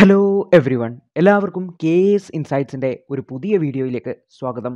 hello everyone എല്ലാവർക്കും K S ഇൻസൈറ്റ്സിൻ്റെ ഒരു പുതിയ വീഡിയോയിലേക്ക് സ്വാഗതം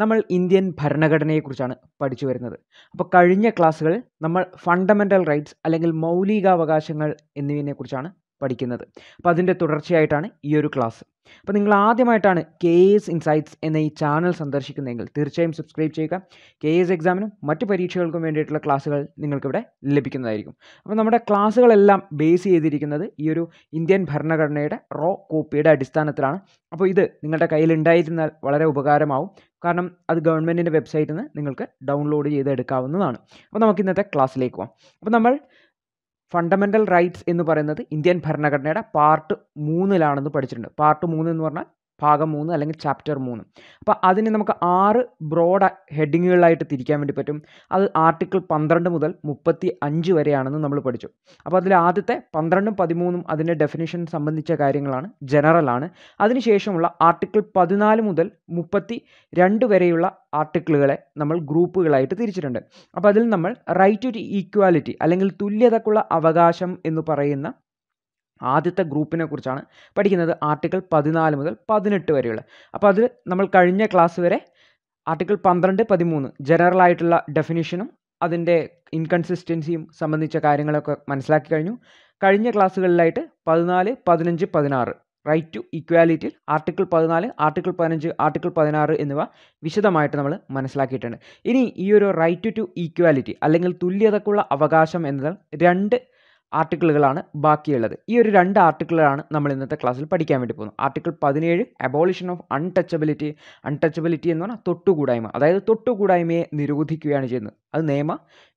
നമ്മൾ ഇന്ത്യൻ ഭരണഘടനയെക്കുറിച്ചാണ് പഠിച്ചു വരുന്നത് അപ്പോൾ കഴിഞ്ഞ ക്ലാസ്സുകളിൽ നമ്മൾ ഫണ്ടമെൻ്റൽ റൈറ്റ്സ് അല്ലെങ്കിൽ മൗലികാവകാശങ്ങൾ എന്നിവയെക്കുറിച്ചാണ് പഠിക്കുന്നത് അപ്പോൾ അതിൻ്റെ തുടർച്ചയായിട്ടാണ് ഈ ഒരു ക്ലാസ് അപ്പോൾ നിങ്ങൾ ആദ്യമായിട്ടാണ് കെ എസ് ഇൻസൈറ്റ്സ് എന്ന ഈ ചാനൽ സന്ദർശിക്കുന്നതെങ്കിൽ തീർച്ചയായും സബ്സ്ക്രൈബ് ചെയ്യുക കെ എസ് എക്സാമിനും മറ്റ് പരീക്ഷകൾക്കും വേണ്ടിയിട്ടുള്ള ക്ലാസ്സുകൾ നിങ്ങൾക്കിവിടെ ലഭിക്കുന്നതായിരിക്കും അപ്പോൾ നമ്മുടെ ക്ലാസ്സുകളെല്ലാം ബേസ് ചെയ്തിരിക്കുന്നത് ഈ ഒരു ഇന്ത്യൻ ഭരണഘടനയുടെ റോ കോപ്പിയുടെ അടിസ്ഥാനത്തിലാണ് അപ്പോൾ ഇത് നിങ്ങളുടെ കയ്യിലുണ്ടായിരുന്നാൽ വളരെ ഉപകാരമാവും കാരണം അത് ഗവൺമെൻറ്റിൻ്റെ വെബ്സൈറ്റിൽ നിന്ന് നിങ്ങൾക്ക് ഡൗൺലോഡ് ചെയ്തെടുക്കാവുന്നതാണ് അപ്പോൾ നമുക്ക് ഇന്നത്തെ ക്ലാസ്സിലേക്ക് പോകാം അപ്പോൾ നമ്മൾ ഫണ്ടമെൻ്റൽ റൈറ്റ്സ് എന്ന് പറയുന്നത് ഇന്ത്യൻ ഭരണഘടനയുടെ പാർട്ട് മൂന്നിലാണെന്ന് പഠിച്ചിട്ടുണ്ട് പാർട്ട് മൂന്ന് എന്ന് പറഞ്ഞാൽ ഭാഗം മൂന്ന് അല്ലെങ്കിൽ ചാപ്റ്റർ മൂന്ന് അപ്പോൾ അതിനെ നമുക്ക് ആറ് ബ്രോഡ് ഹെഡിങ്ങുകളായിട്ട് തിരിക്കാൻ വേണ്ടി പറ്റും അത് ആർട്ടിക്കിൾ പന്ത്രണ്ട് മുതൽ മുപ്പത്തി അഞ്ച് വരെയാണെന്ന് നമ്മൾ പഠിച്ചു അപ്പോൾ അതിൽ ആദ്യത്തെ പന്ത്രണ്ടും പതിമൂന്നും അതിൻ്റെ ഡെഫിനിഷൻ സംബന്ധിച്ച കാര്യങ്ങളാണ് ജനറലാണ് അതിനുശേഷമുള്ള ആർട്ടിക്കിൾ പതിനാല് മുതൽ മുപ്പത്തി രണ്ട് വരെയുള്ള ആർട്ടിക്കിളുകളെ നമ്മൾ ഗ്രൂപ്പുകളായിട്ട് തിരിച്ചിട്ടുണ്ട് അപ്പോൾ അതിൽ നമ്മൾ റൈറ്റ് ടു ഈക്വാലിറ്റി അല്ലെങ്കിൽ തുല്യതക്കുള്ള അവകാശം എന്ന് പറയുന്ന ആദ്യത്തെ ഗ്രൂപ്പിനെ കുറിച്ചാണ് പഠിക്കുന്നത് ആർട്ടിക്കിൾ പതിനാല് മുതൽ പതിനെട്ട് വരെയുള്ള അപ്പോൾ അത് നമ്മൾ കഴിഞ്ഞ ക്ലാസ് വരെ ആർട്ടിക്കിൾ പന്ത്രണ്ട് പതിമൂന്ന് ജനറൽ ആയിട്ടുള്ള ഡെഫിനിഷനും അതിൻ്റെ ഇൻകൺസിസ്റ്റൻസിയും സംബന്ധിച്ച കാര്യങ്ങളൊക്കെ മനസ്സിലാക്കി കഴിഞ്ഞു കഴിഞ്ഞ ക്ലാസ്സുകളിലായിട്ട് പതിനാല് പതിനഞ്ച് പതിനാറ് റൈറ്റ് ടു ഇക്വാലിറ്റിയിൽ ആർട്ടിക്കിൾ പതിനാല് ആർട്ടിക്കിൾ പതിനഞ്ച് ആർട്ടിക്കിൾ പതിനാറ് എന്നിവ വിശദമായിട്ട് നമ്മൾ മനസ്സിലാക്കിയിട്ടുണ്ട് ഇനി ഈ ഒരു റൈറ്റ് ടു ഇക്വാലിറ്റി അല്ലെങ്കിൽ തുല്യതക്കുള്ള അവകാശം എന്നത് രണ്ട് ആർട്ടിക്കിളുകളാണ് ബാക്കിയുള്ളത് ഈ ഒരു രണ്ട് ആർട്ടിക്കിളാണ് നമ്മൾ ഇന്നത്തെ ക്ലാസ്സിൽ പഠിക്കാൻ വേണ്ടി പോകുന്നത് ആർട്ടിക്കിൾ പതിനേഴ് അബോളിഷൻ ഓഫ് അൺടച്ചബിലിറ്റി അൺടച്ചബിലിറ്റി എന്ന് പറഞ്ഞാൽ തൊട്ടുകൂടായ്മ അതായത് തൊട്ടുകൂടായ്മയെ നിരോധിക്കുകയാണ് ചെയ്യുന്നത് അത് നിയമ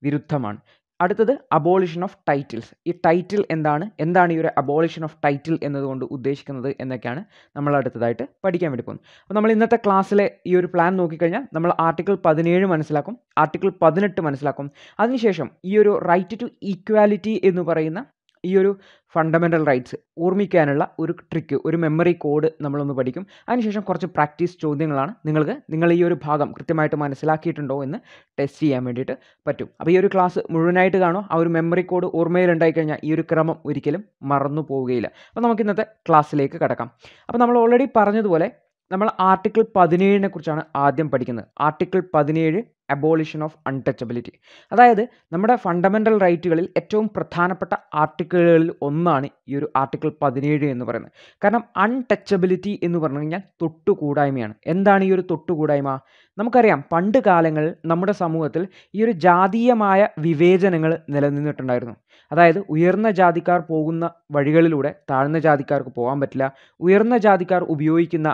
വിരുദ്ധമാണ് അടുത്തത് അബോളിഷൻ ഓഫ് ടൈറ്റിൽസ് ഈ ടൈറ്റിൽ എന്താണ് എന്താണ് ഈ ഒരു അബോളിഷൻ ഓഫ് ടൈറ്റിൽ എന്നതുകൊണ്ട് ഉദ്ദേശിക്കുന്നത് എന്നൊക്കെയാണ് നമ്മൾ അടുത്തതായിട്ട് പഠിക്കാൻ വേണ്ടി പോകുന്നത് അപ്പോൾ നമ്മൾ ഇന്നത്തെ ക്ലാസ്സിലെ ഈ ഒരു പ്ലാൻ നോക്കിക്കഴിഞ്ഞാൽ നമ്മൾ ആർട്ടിക്കിൾ പതിനേഴ് മനസ്സിലാക്കും ആർട്ടിക്കിൾ പതിനെട്ട് മനസ്സിലാക്കും അതിനുശേഷം ഈ ഒരു റൈറ്റ് ടു ഈക്വാലിറ്റി എന്ന് പറയുന്ന ഈ ഒരു ഫണ്ടമെൻ്റൽ റൈറ്റ്സ് ഓർമ്മിക്കാനുള്ള ഒരു ട്രിക്ക് ഒരു മെമ്മറി കോഡ് നമ്മളൊന്ന് പഠിക്കും അതിനുശേഷം കുറച്ച് പ്രാക്ടീസ് ചോദ്യങ്ങളാണ് നിങ്ങൾക്ക് നിങ്ങൾ ഈ ഒരു ഭാഗം കൃത്യമായിട്ട് മനസ്സിലാക്കിയിട്ടുണ്ടോ എന്ന് ടെസ്റ്റ് ചെയ്യാൻ വേണ്ടിയിട്ട് പറ്റും അപ്പോൾ ഈ ഒരു ക്ലാസ് മുഴുവനായിട്ട് കാണോ ആ ഒരു മെമ്മറി കോഡ് ഓർമ്മയിലുണ്ടായി കഴിഞ്ഞാൽ ഈ ഒരു ക്രമം ഒരിക്കലും മറന്നു പോവുകയില്ല അപ്പോൾ നമുക്ക് ഇന്നത്തെ ക്ലാസ്സിലേക്ക് കടക്കാം അപ്പോൾ നമ്മൾ ഓൾറെഡി പറഞ്ഞതുപോലെ നമ്മൾ ആർട്ടിക്കിൾ പതിനേഴിനെ കുറിച്ചാണ് ആദ്യം പഠിക്കുന്നത് ആർട്ടിക്കിൾ പതിനേഴ് അബോളിഷൻ ഓഫ് അൺടച്ചബിലിറ്റി അതായത് നമ്മുടെ ഫണ്ടമെൻ്റൽ റൈറ്റുകളിൽ ഏറ്റവും പ്രധാനപ്പെട്ട ആർട്ടിക്കിളുകളിൽ ഒന്നാണ് ഈ ഒരു ആർട്ടിക്കിൾ പതിനേഴ് എന്ന് പറയുന്നത് കാരണം അൺടച്ചബിലിറ്റി എന്ന് പറഞ്ഞു കഴിഞ്ഞാൽ തൊട്ടുകൂടായ്മയാണ് എന്താണ് ഈ ഒരു തൊട്ടുകൂടായ്മ നമുക്കറിയാം പണ്ട് കാലങ്ങളിൽ നമ്മുടെ സമൂഹത്തിൽ ഈ ഒരു ജാതീയമായ വിവേചനങ്ങൾ നിലനിന്നിട്ടുണ്ടായിരുന്നു അതായത് ഉയർന്ന ജാതിക്കാർ പോകുന്ന വഴികളിലൂടെ താഴ്ന്ന ജാതിക്കാർക്ക് പോകാൻ പറ്റില്ല ഉയർന്ന ജാതിക്കാർ ഉപയോഗിക്കുന്ന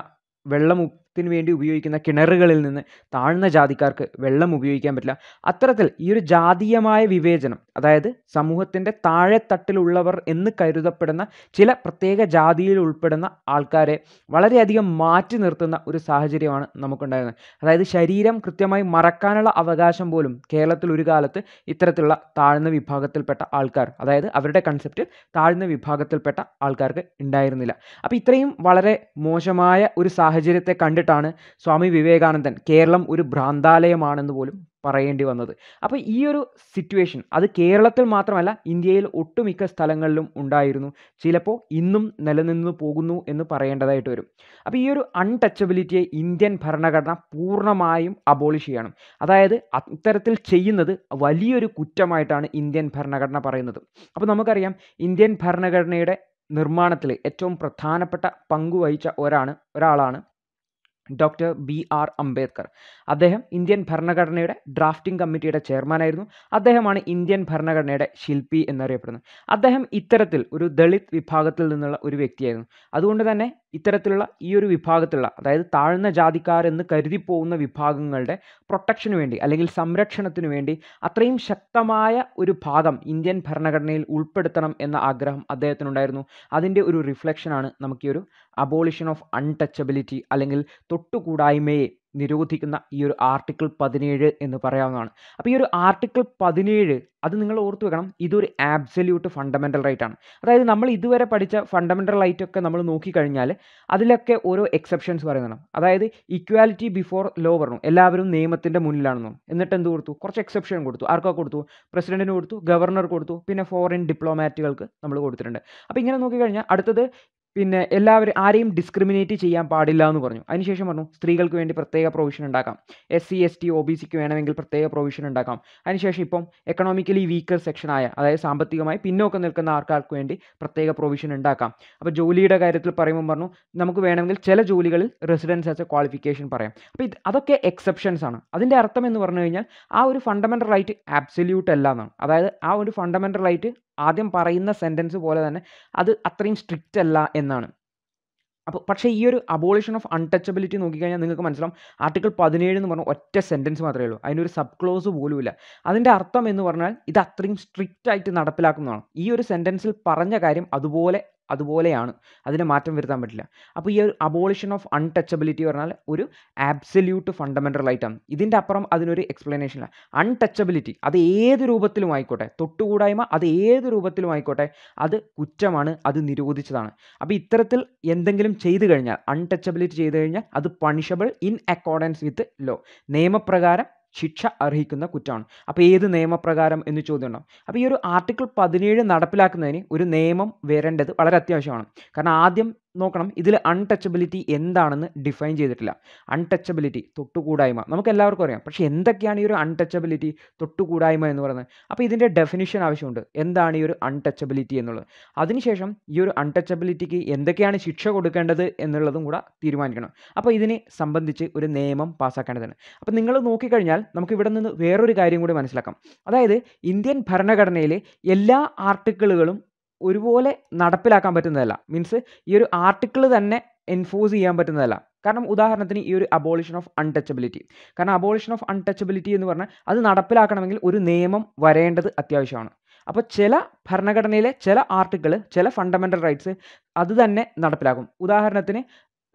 വെള്ളം ജലത്തിന് വേണ്ടി ഉപയോഗിക്കുന്ന കിണറുകളിൽ നിന്ന് താഴ്ന്ന ജാതിക്കാർക്ക് വെള്ളം ഉപയോഗിക്കാൻ പറ്റില്ല അത്തരത്തിൽ ഈ ഒരു ജാതീയമായ വിവേചനം അതായത് സമൂഹത്തിൻ്റെ താഴെത്തട്ടിലുള്ളവർ എന്ന് കരുതപ്പെടുന്ന ചില പ്രത്യേക ജാതിയിൽ ഉൾപ്പെടുന്ന ആൾക്കാരെ വളരെയധികം മാറ്റി നിർത്തുന്ന ഒരു സാഹചര്യമാണ് നമുക്കുണ്ടായിരുന്നത് അതായത് ശരീരം കൃത്യമായി മറക്കാനുള്ള അവകാശം പോലും കേരളത്തിൽ ഒരു കാലത്ത് ഇത്തരത്തിലുള്ള താഴ്ന്ന വിഭാഗത്തിൽപ്പെട്ട ആൾക്കാർ അതായത് അവരുടെ കൺസെപ്റ്റ് താഴ്ന്ന വിഭാഗത്തിൽപ്പെട്ട ആൾക്കാർക്ക് ഉണ്ടായിരുന്നില്ല അപ്പോൾ ഇത്രയും വളരെ മോശമായ ഒരു സാഹചര്യത്തെ കണ്ടിട്ട് നേരിട്ടാണ് സ്വാമി വിവേകാനന്ദൻ കേരളം ഒരു ഭ്രാന്താലയമാണെന്ന് പോലും പറയേണ്ടി വന്നത് അപ്പോൾ ഈ ഒരു സിറ്റുവേഷൻ അത് കേരളത്തിൽ മാത്രമല്ല ഇന്ത്യയിൽ ഒട്ടുമിക്ക സ്ഥലങ്ങളിലും ഉണ്ടായിരുന്നു ചിലപ്പോൾ ഇന്നും നിലനിന്ന് പോകുന്നു എന്ന് പറയേണ്ടതായിട്ട് വരും അപ്പോൾ ഈ ഒരു അൺടച്ചബിലിറ്റിയെ ഇന്ത്യൻ ഭരണഘടന പൂർണ്ണമായും അബോളിഷ് ചെയ്യണം അതായത് അത്തരത്തിൽ ചെയ്യുന്നത് വലിയൊരു കുറ്റമായിട്ടാണ് ഇന്ത്യൻ ഭരണഘടന പറയുന്നത് അപ്പോൾ നമുക്കറിയാം ഇന്ത്യൻ ഭരണഘടനയുടെ നിർമ്മാണത്തിൽ ഏറ്റവും പ്രധാനപ്പെട്ട പങ്കുവഹിച്ച ഒരാണ് ഒരാളാണ് ഡോക്ടർ ബി ആർ അംബേദ്കർ അദ്ദേഹം ഇന്ത്യൻ ഭരണഘടനയുടെ ഡ്രാഫ്റ്റിംഗ് കമ്മിറ്റിയുടെ ചെയർമാനായിരുന്നു അദ്ദേഹമാണ് ഇന്ത്യൻ ഭരണഘടനയുടെ ശില്പി എന്നറിയപ്പെടുന്നത് അദ്ദേഹം ഇത്തരത്തിൽ ഒരു ദളിത് വിഭാഗത്തിൽ നിന്നുള്ള ഒരു വ്യക്തിയായിരുന്നു അതുകൊണ്ട് തന്നെ ഇത്തരത്തിലുള്ള ഈ ഒരു വിഭാഗത്തിലുള്ള അതായത് താഴ്ന്ന ജാതിക്കാരെന്ന് കരുതിപ്പോകുന്ന വിഭാഗങ്ങളുടെ പ്രൊട്ടക്ഷന് വേണ്ടി അല്ലെങ്കിൽ സംരക്ഷണത്തിന് വേണ്ടി അത്രയും ശക്തമായ ഒരു ഭാഗം ഇന്ത്യൻ ഭരണഘടനയിൽ ഉൾപ്പെടുത്തണം എന്ന ആഗ്രഹം അദ്ദേഹത്തിനുണ്ടായിരുന്നു അതിൻ്റെ ഒരു റിഫ്ലക്ഷനാണ് നമുക്ക് ഈ ഒരു അബോളിഷൻ ഓഫ് അൺടച്ചബിലിറ്റി അല്ലെങ്കിൽ തൊട്ടുകൂടായ്മയെ നിരോധിക്കുന്ന ഈ ഒരു ആർട്ടിക്കിൾ പതിനേഴ് എന്ന് പറയാവുന്നതാണ് അപ്പോൾ ഈ ഒരു ആർട്ടിക്കിൾ പതിനേഴ് അത് നിങ്ങൾ ഓർത്തു വെക്കണം ഇതൊരു ആബ്സല്യൂട്ട് ഫണ്ടമെൻ്റൽ റൈറ്റ് ആണ് അതായത് നമ്മൾ ഇതുവരെ പഠിച്ച ഫണ്ടമെൻ്റൽ റൈറ്റ് ഒക്കെ നമ്മൾ നോക്കിക്കഴിഞ്ഞാൽ അതിലൊക്കെ ഓരോ എക്സെപ്ഷൻസ് പറയുന്നുണ്ട് അതായത് ഇക്വാലിറ്റി ബിഫോർ ലോ പറഞ്ഞു എല്ലാവരും നിയമത്തിൻ്റെ മുന്നിലാണെന്നു എന്നിട്ട് എന്ത് കൊടുത്തു കുറച്ച് എക്സെപ്ഷൻ കൊടുത്തു ആർക്കൊക്കെ കൊടുത്തു പ്രസിഡന്റിന് കൊടുത്തു ഗവർണർ കൊടുത്തു പിന്നെ ഫോറിൻ ഡിപ്ലോമാറ്റുകൾക്ക് നമ്മൾ കൊടുത്തിട്ടുണ്ട് അപ്പോൾ ഇങ്ങനെ നോക്കിക്കഴിഞ്ഞാൽ അടുത്തത് പിന്നെ എല്ലാവരും ആരെയും ഡിസ്ക്രിമിനേറ്റ് ചെയ്യാൻ പാടില്ല എന്ന് പറഞ്ഞു അതിനുശേഷം പറഞ്ഞു സ്ത്രീകൾക്ക് വേണ്ടി പ്രത്യേക പ്രൊവിഷൻ ഉണ്ടാക്കാം S C S T O B സിക്ക് വേണമെങ്കിൽ പ്രത്യേക പ്രൊവിഷൻ ഉണ്ടാക്കാം അതിനുശേഷം ഇപ്പം എക്കണോമിക്കലി വീക്കർ സെക്ഷനായ അതായത് സാമ്പത്തികമായി പിന്നോക്കം നിൽക്കുന്ന ആൾക്കാർക്ക് വേണ്ടി പ്രത്യേക പ്രൊവിഷൻ ഉണ്ടാക്കാം അപ്പോൾ ജോലിയുടെ കാര്യത്തിൽ പറയുമ്പോൾ പറഞ്ഞു നമുക്ക് വേണമെങ്കിൽ ചില ജോലികളിൽ റെസിഡൻസ് ആസ് എ ക്വാളിഫിക്കേഷൻ പറയാം അപ്പോൾ ഇത് അതൊക്കെ എക്സെപ്ഷൻസ് ആണ് അതിൻ്റെ അർത്ഥം എന്ന് പറഞ്ഞു കഴിഞ്ഞാൽ ആ ഒരു ഫണ്ടമെൻ്റൽ റൈറ്റ് ആബ്സല്യൂട്ട് അല്ല എന്നാണ് അതായത് ആ ഒരു ഫണ്ടമെൻ്റൽ റൈറ്റ് ആദ്യം പറയുന്ന സെൻറ്റൻസ് പോലെ തന്നെ അത് അത്രയും സ്ട്രിക്റ്റ് അല്ല എന്നാണ് അപ്പോൾ പക്ഷേ ഈ ഒരു അബോളിഷൻ ഓഫ് അൺടച്ചബിലിറ്റി നോക്കിക്കഴിഞ്ഞാൽ നിങ്ങൾക്ക് മനസ്സിലാവും ആർട്ടിക്കിൾ പതിനേഴ് എന്ന് പറഞ്ഞാൽ ഒറ്റ സെൻറ്റൻസ് മാത്രമേ ഉള്ളൂ അതിനൊരു സബ് ക്ലോസ് പോലുമില്ല അതിൻ്റെ അർത്ഥം എന്ന് പറഞ്ഞാൽ ഇത് അത്രയും സ്ട്രിക്റ്റ് ആയിട്ട് നടപ്പിലാക്കുന്നതാണ് ഈ ഒരു സെൻറ്റൻസിൽ പറഞ്ഞ കാര്യം അതുപോലെ അതുപോലെയാണ് അതിന് മാറ്റം വരുത്താൻ പറ്റില്ല അപ്പോൾ ഈ ഒരു അബോളിഷൻ ഓഫ് അൺടച്ചബിലിറ്റി പറഞ്ഞാൽ ഒരു ആബ്സല്യൂട്ട് ഫണ്ടമെൻ്റൽ ആയിട്ടാണ് ഇതിൻ്റെ അപ്പുറം അതിനൊരു എക്സ്പ്ലനേഷൻ ഇല്ല അൺടച്ചബിലിറ്റി അത് ഏത് രൂപത്തിലും ആയിക്കോട്ടെ തൊട്ടുകൂടായ്മ അത് ഏത് രൂപത്തിലും ആയിക്കോട്ടെ അത് കുറ്റമാണ് അത് നിരോധിച്ചതാണ് അപ്പോൾ ഇത്തരത്തിൽ എന്തെങ്കിലും ചെയ്തു കഴിഞ്ഞാൽ അൺടച്ചബിലിറ്റി ചെയ്തു കഴിഞ്ഞാൽ അത് punishable in accordance with law നിയമപ്രകാരം ശിക്ഷ അർഹിക്കുന്ന കുറ്റമാണ് അപ്പോൾ ഏത് നിയമപ്രകാരം എന്ന് ചോദ്യം ഉണ്ടാവും അപ്പോൾ ഈ ഒരു ആർട്ടിക്കിൾ പതിനേഴ് നടപ്പിലാക്കുന്നതിന് ഒരു നിയമം വരേണ്ടത് വളരെ അത്യാവശ്യമാണ് കാരണം ആദ്യം നോക്കണം ഇതിൽ അൺടച്ചബിലിറ്റി എന്താണെന്ന് ഡിഫൈൻ ചെയ്തിട്ടില്ല അൺടച്ചബിലിറ്റി തൊട്ടുകൂടായ്മ നമുക്ക് എല്ലാവർക്കും അറിയാം പക്ഷേ എന്തൊക്കെയാണ് ഈ ഒരു അൺടച്ചബിലിറ്റി തൊട്ടുകൂടായ്മ എന്ന് പറയുന്നത് അപ്പോൾ ഇതിൻ്റെ ഡെഫിനിഷൻ ആവശ്യമുണ്ട് എന്താണ് ഈ ഒരു അൺടച്ചബിലിറ്റി എന്നുള്ളത് അതിനുശേഷം ഈ ഒരു അൺടച്ചബിലിറ്റിക്ക് എന്തൊക്കെയാണ് ശിക്ഷ കൊടുക്കേണ്ടത് എന്നുള്ളതും കൂടെ തീരുമാനിക്കണം അപ്പോൾ ഇതിനെ സംബന്ധിച്ച് ഒരു നിയമം പാസ്സാക്കേണ്ടതാണ് അപ്പോൾ നിങ്ങൾ നോക്കിക്കഴിഞ്ഞാൽ നമുക്ക് ഇവിടെ നിന്ന് വേറൊരു കാര്യം കൂടി മനസ്സിലാക്കാം അതായത് ഇന്ത്യൻ ഭരണഘടനയിലെ എല്ലാ ആർട്ടിക്കിളുകളും ഒരുപോലെ നടപ്പിലാക്കാൻ പറ്റുന്നതല്ല മീൻസ് ഈ ഒരു ആർട്ടിക്കിൾ തന്നെ എൻഫോഴ്സ് ചെയ്യാൻ പറ്റുന്നതല്ല കാരണം ഉദാഹരണത്തിന് ഈ ഒരു അബോളിഷൻ ഓഫ് അൺടച്ചബിലിറ്റി കാരണം അബോളിഷൻ ഓഫ് അൺടച്ചബിലിറ്റി എന്ന് പറഞ്ഞാൽ അത് നടപ്പിലാക്കണമെങ്കിൽ ഒരു നിയമം വരേണ്ടത് അത്യാവശ്യമാണ് അപ്പോൾ ചില ഭരണഘടനയിലെ ചില ആർട്ടിക്കിൾ ചില ഫണ്ടമെൻ്റൽ റൈറ്റ്സ് അത് തന്നെ നടപ്പിലാക്കും ഉദാഹരണത്തിന്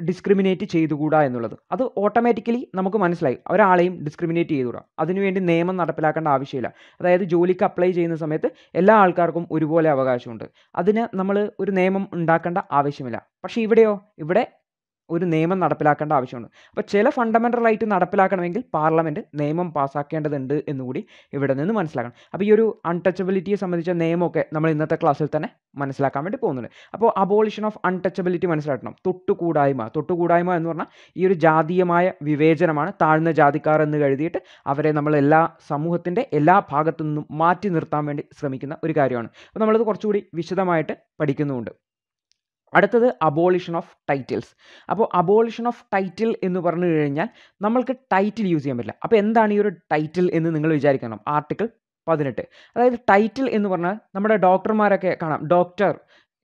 ഡിസ്ക്രിമിനേറ്റ് ചെയ്തുകൂടാ എന്നുള്ളത് അത് ഓട്ടോമാറ്റിക്കലി നമുക്ക് മനസ്സിലായി ഒരാളെയും ഡിസ്ക്രിമിനേറ്റ് ചെയ്തുകൂടാ അതിനുവേണ്ടി നിയമം നടപ്പിലാക്കേണ്ട ആവശ്യമില്ല അതായത് ജോലിക്ക് അപ്ലൈ ചെയ്യുന്ന സമയത്ത് എല്ലാ ആൾക്കാർക്കും ഒരുപോലെ അവകാശമുണ്ട് അതിന് നമ്മൾ ഒരു നിയമം ഉണ്ടാക്കേണ്ട ആവശ്യമില്ല പക്ഷേ ഇവിടെയോ ഇവിടെ ഒരു നിയമം നടപ്പിലാക്കേണ്ട ആവശ്യമുണ്ട് അപ്പോൾ ചില ഫണ്ടമെൻ്റൽ റൈറ്റ് നടപ്പിലാക്കണമെങ്കിൽ പാർലമെൻറ്റ് നിയമം പാസ്സാക്കേണ്ടതുണ്ട് എന്നുകൂടി ഇവിടെ നിന്ന് മനസ്സിലാക്കണം അപ്പോൾ ഈ ഒരു അൺടച്ചബിലിറ്റിയെ സംബന്ധിച്ച നിയമമൊക്കെ നമ്മൾ ഇന്നത്തെ ക്ലാസ്സിൽ തന്നെ മനസ്സിലാക്കാൻ വേണ്ടി പോകുന്നുണ്ട് അപ്പോൾ അബോളിഷൻ ഓഫ് അൺടച്ചബിലിറ്റി മനസ്സിലാക്കണം തൊട്ടുകൂടായ്മ തൊട്ടുകൂടായ്മ എന്ന് പറഞ്ഞാൽ ഈ ഒരു ജാതീയമായ വിവേചനമാണ് താഴ്ന്ന ജാതിക്കാർ എന്ന് കഴുതിയിട്ട് അവരെ നമ്മൾ എല്ലാ സമൂഹത്തിൻ്റെ എല്ലാ ഭാഗത്തു നിന്നും മാറ്റി നിർത്താൻ വേണ്ടി ശ്രമിക്കുന്ന ഒരു കാര്യമാണ് അപ്പോൾ നമ്മളത് കുറച്ചുകൂടി വിശദമായിട്ട് പഠിക്കുന്നുമുണ്ട് അടുത്തത് അബോളിഷൻ ഓഫ് ടൈറ്റിൽസ് അപ്പോൾ അബോളിഷൻ ഓഫ് ടൈറ്റിൽ എന്ന് പറഞ്ഞു കഴിഞ്ഞാൽ നമ്മൾക്ക് ടൈറ്റിൽ യൂസ് ചെയ്യാൻ പറ്റില്ല അപ്പോൾ എന്താണ് ഈ ഒരു ടൈറ്റിൽ എന്ന് നിങ്ങൾ വിചാരിക്കണം ആർട്ടിക്കിൾ പതിനെട്ട് അതായത് ടൈറ്റിൽ എന്ന് പറഞ്ഞാൽ നമ്മുടെ ഡോക്ടർമാരൊക്കെ കാണാം ഡോക്ടർ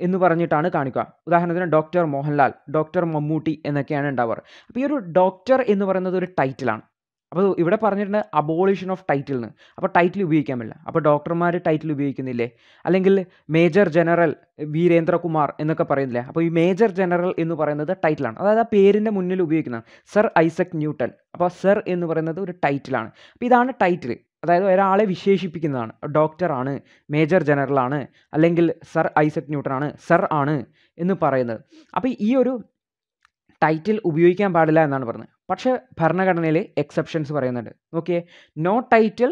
എന്ന് പറഞ്ഞിട്ടാണ് കാണിക്കുക ഉദാഹരണത്തിന് ഡോക്ടർ മോഹൻലാൽ ഡോക്ടർ മമ്മൂട്ടി എന്നൊക്കെയാണ് ഉണ്ടാവാറ് അപ്പോൾ ഈ ഒരു ഡോക്ടർ എന്ന് പറയുന്നത് ഒരു ടൈറ്റിലാണ് അപ്പോൾ ഇവിടെ പറഞ്ഞിട്ടുണ്ട് അബോളിഷൻ ഓഫ് ടൈറ്റിൽ നിന്ന് അപ്പോൾ ടൈറ്റിൽ ഉപയോഗിക്കാൻ പറ്റില്ല അപ്പോൾ ഡോക്ടർമാർ ടൈറ്റിൽ ഉപയോഗിക്കുന്നില്ലേ അല്ലെങ്കിൽ മേജർ ജനറൽ വീരേന്ദ്രകുമാർ എന്നൊക്കെ പറയുന്നില്ലേ അപ്പോൾ ഈ മേജർ ജനറൽ എന്ന് പറയുന്നത് ടൈറ്റിലാണ് അതായത് ആ പേരിൻ്റെ മുന്നിൽ ഉപയോഗിക്കുന്നതാണ് സർ ഐസക് ന്യൂട്ടൺ അപ്പോൾ സർ എന്ന് പറയുന്നത് ഒരു ടൈറ്റിലാണ് അപ്പോൾ ഇതാണ് ടൈറ്റിൽ അതായത് ഒരാളെ വിശേഷിപ്പിക്കുന്നതാണ് ഡോക്ടറാണ് മേജർ ജനറലാണ് അല്ലെങ്കിൽ സർ ഐസക് ന്യൂട്ടൺ ആണ് സർ ആണ് എന്ന് പറയുന്നത് അപ്പോൾ ഈ ഒരു ടൈറ്റിൽ ഉപയോഗിക്കാൻ പാടില്ല എന്നാണ് പറഞ്ഞത് പക്ഷേ ഭരണഘടനയിൽ എക്സെപ്ഷൻസ് പറയുന്നുണ്ട് നോക്കിയേ no title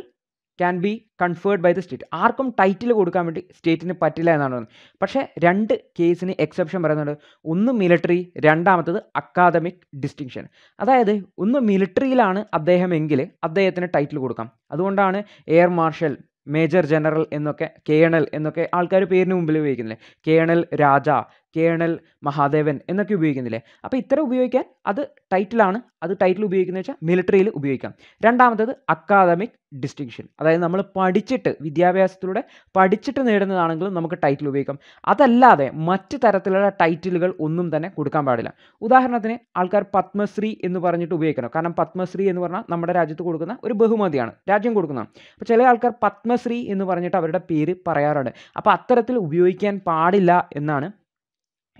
can be conferred by the state ആർക്കും ടൈറ്റിൽ കൊടുക്കാൻ വേണ്ടി സ്റ്റേറ്റിന് പറ്റില്ല എന്നാണ് പറയുന്നത് പക്ഷേ രണ്ട് കേസിന് എക്സെപ്ഷൻ പറയുന്നുണ്ട് ഒന്ന് മിലിറ്ററി രണ്ടാമത്തത് അക്കാദമിക് ഡിസ്റ്റിങ്ഷൻ അതായത് ഒന്ന് മിലിറ്ററിയിലാണ് അദ്ദേഹമെങ്കിൽ അദ്ദേഹത്തിന് ടൈറ്റിൽ കൊടുക്കാം അതുകൊണ്ടാണ് എയർ മാർഷൽ മേജർ ജനറൽ എന്നൊക്കെ കേണൽ എന്നൊക്കെ ആൾക്കാർ പേരിന് മുമ്പിൽ ഉപയോഗിക്കുന്നത് കേണൽ രാജ കേണൽ മഹാദേവൻ എന്നൊക്കെ ഉപയോഗിക്കുന്നില്ലേ അപ്പോൾ ഇത്തരം ഉപയോഗിക്കാൻ അത് ടൈറ്റിലാണ് അത് ടൈറ്റിൽ ഉപയോഗിക്കുന്നത് വെച്ചാൽ മിലിറ്ററിയിൽ ഉപയോഗിക്കാം രണ്ടാമത്തേത് അക്കാദമിക് ഡിസ്റ്റിങ്ഷൻ അതായത് നമ്മൾ പഠിച്ചിട്ട് വിദ്യാഭ്യാസത്തിലൂടെ പഠിച്ചിട്ട് നേടുന്നതാണെങ്കിലും നമുക്ക് ടൈറ്റിൽ ഉപയോഗിക്കാം അതല്ലാതെ മറ്റ് തരത്തിലുള്ള ടൈറ്റിലുകൾ ഒന്നും തന്നെ കൊടുക്കാൻ പാടില്ല ഉദാഹരണത്തിന് ആൾക്കാർ പത്മശ്രീ എന്ന് പറഞ്ഞിട്ട് ഉപയോഗിക്കണം കാരണം പത്മശ്രീ എന്ന് പറഞ്ഞാൽ നമ്മുടെ രാജ്യത്ത് കൊടുക്കുന്ന ഒരു ബഹുമതിയാണ് രാജ്യം കൊടുക്കുന്നതാണ് അപ്പോൾ ചില ആൾക്കാർ പത്മശ്രീ എന്ന് പറഞ്ഞിട്ട് അവരുടെ പേര് പറയാറുണ്ട് അപ്പോൾ അത്തരത്തിൽ ഉപയോഗിക്കാൻ പാടില്ല എന്നാണ്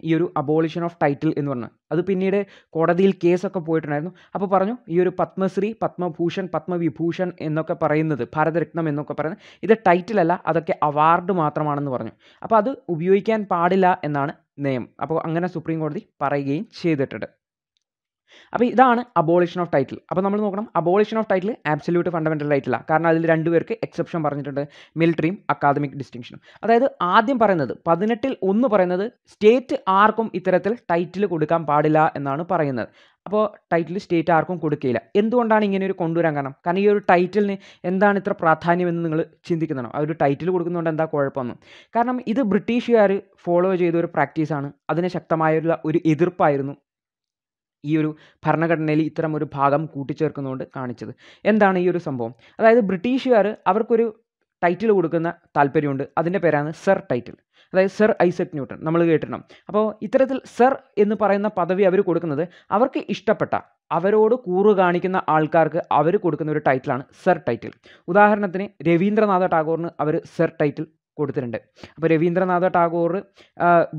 ഈ ഒരു അബോളിഷൻ ഓഫ് ടൈറ്റിൽ എന്ന് പറഞ്ഞാൽ അത് പിന്നീട് കോടതിയിൽ കേസൊക്കെ പോയിട്ടുണ്ടായിരുന്നു അപ്പോൾ പറഞ്ഞു ഈ ഒരു പത്മശ്രീ പത്മഭൂഷൺ പത്മവിഭൂഷൺ എന്നൊക്കെ പറയുന്നത് ഭാരതരത്നം എന്നൊക്കെ പറയുന്നത് ഇത് ടൈറ്റിലല്ല അതൊക്കെ അവാർഡ് മാത്രമാണെന്ന് പറഞ്ഞു അപ്പോൾ അത് ഉപയോഗിക്കാൻ പാടില്ല എന്നാണ് നിയമം അപ്പോൾ അങ്ങനെ സുപ്രീം കോടതി പറയുകയും ചെയ്തിട്ടുണ്ട് അപ്പോൾ ഇതാണ് അബോളിഷൻ ഓഫ് ടൈറ്റിൽ അപ്പോൾ നമ്മൾ നോക്കണം abolition of title absolute fundamental റൈറ്റില്ല കാരണം അതിൽ രണ്ടുപേർക്ക് എക്സെപ്ഷൻ പറഞ്ഞിട്ടുണ്ട് മിലിറ്ററിയും അക്കാദമിക് ഡിസ്റ്റിങ്ഷനും അതായത് ആദ്യം പറയുന്നത് പതിനെട്ടിൽ ഒന്ന് പറയുന്നത് സ്റ്റേറ്റ് ആർക്കും ഇത്തരത്തിൽ ടൈറ്റിൽ കൊടുക്കാൻ പാടില്ല എന്നാണ് പറയുന്നത് അപ്പോൾ ടൈറ്റിൽ സ്റ്റേറ്റ് ആർക്കും കൊടുക്കില്ല എന്തുകൊണ്ടാണ് ഇങ്ങനെ ഒരു കൊണ്ടുവരാൻ കാരണം കാരണം ഈ ഒരു ടൈറ്റിലിന് എന്താണ് ഇത്ര പ്രാധാന്യമെന്ന് നിങ്ങൾ ചിന്തിക്കുന്നതാണ് ആ ഒരു ടൈറ്റിൽ കൊടുക്കുന്നതുകൊണ്ട് എന്താ കുഴപ്പമൊന്നും കാരണം ഇത് ബ്രിട്ടീഷുകാർ ഫോളോ ചെയ്ത ഒരു പ്രാക്ടീസാണ് അതിന് ശക്തമായുള്ള ഒരു എതിർപ്പായിരുന്നു ഈ ഒരു ഭരണഘടനയിൽ ഇത്തരം ഒരു ഭാഗം കൂട്ടിച്ചേർക്കുന്നതുകൊണ്ട് കാണിച്ചത് എന്താണ് ഈ ഒരു സംഭവം അതായത് ബ്രിട്ടീഷുകാർ അവർക്കൊരു ടൈറ്റിൽ കൊടുക്കുന്ന താല്പര്യമുണ്ട് അതിൻ്റെ പേരാണ് സർ ടൈറ്റിൽ അതായത് സർ ഐസക് ന്യൂട്ടൺ നമ്മൾ കേട്ടിട്ടുണ്ട് അപ്പോൾ ഇത്തരത്തിൽ സർ എന്ന് പറയുന്ന പദവി അവർ കൊടുക്കുന്നത് അവർക്ക് ഇഷ്ടപ്പെട്ട അവരോട് കൂറ് കാണിക്കുന്ന ആൾക്കാർക്ക് അവർ കൊടുക്കുന്ന ഒരു ടൈറ്റിലാണ് സർ ടൈറ്റിൽ ഉദാഹരണത്തിന് രവീന്ദ്രനാഥ ടാഗോറിന് അവർ സർ ടൈറ്റിൽ കൊടുത്തിട്ടുണ്ട് അപ്പോൾ രവീന്ദ്രനാഥ ടാഗോർ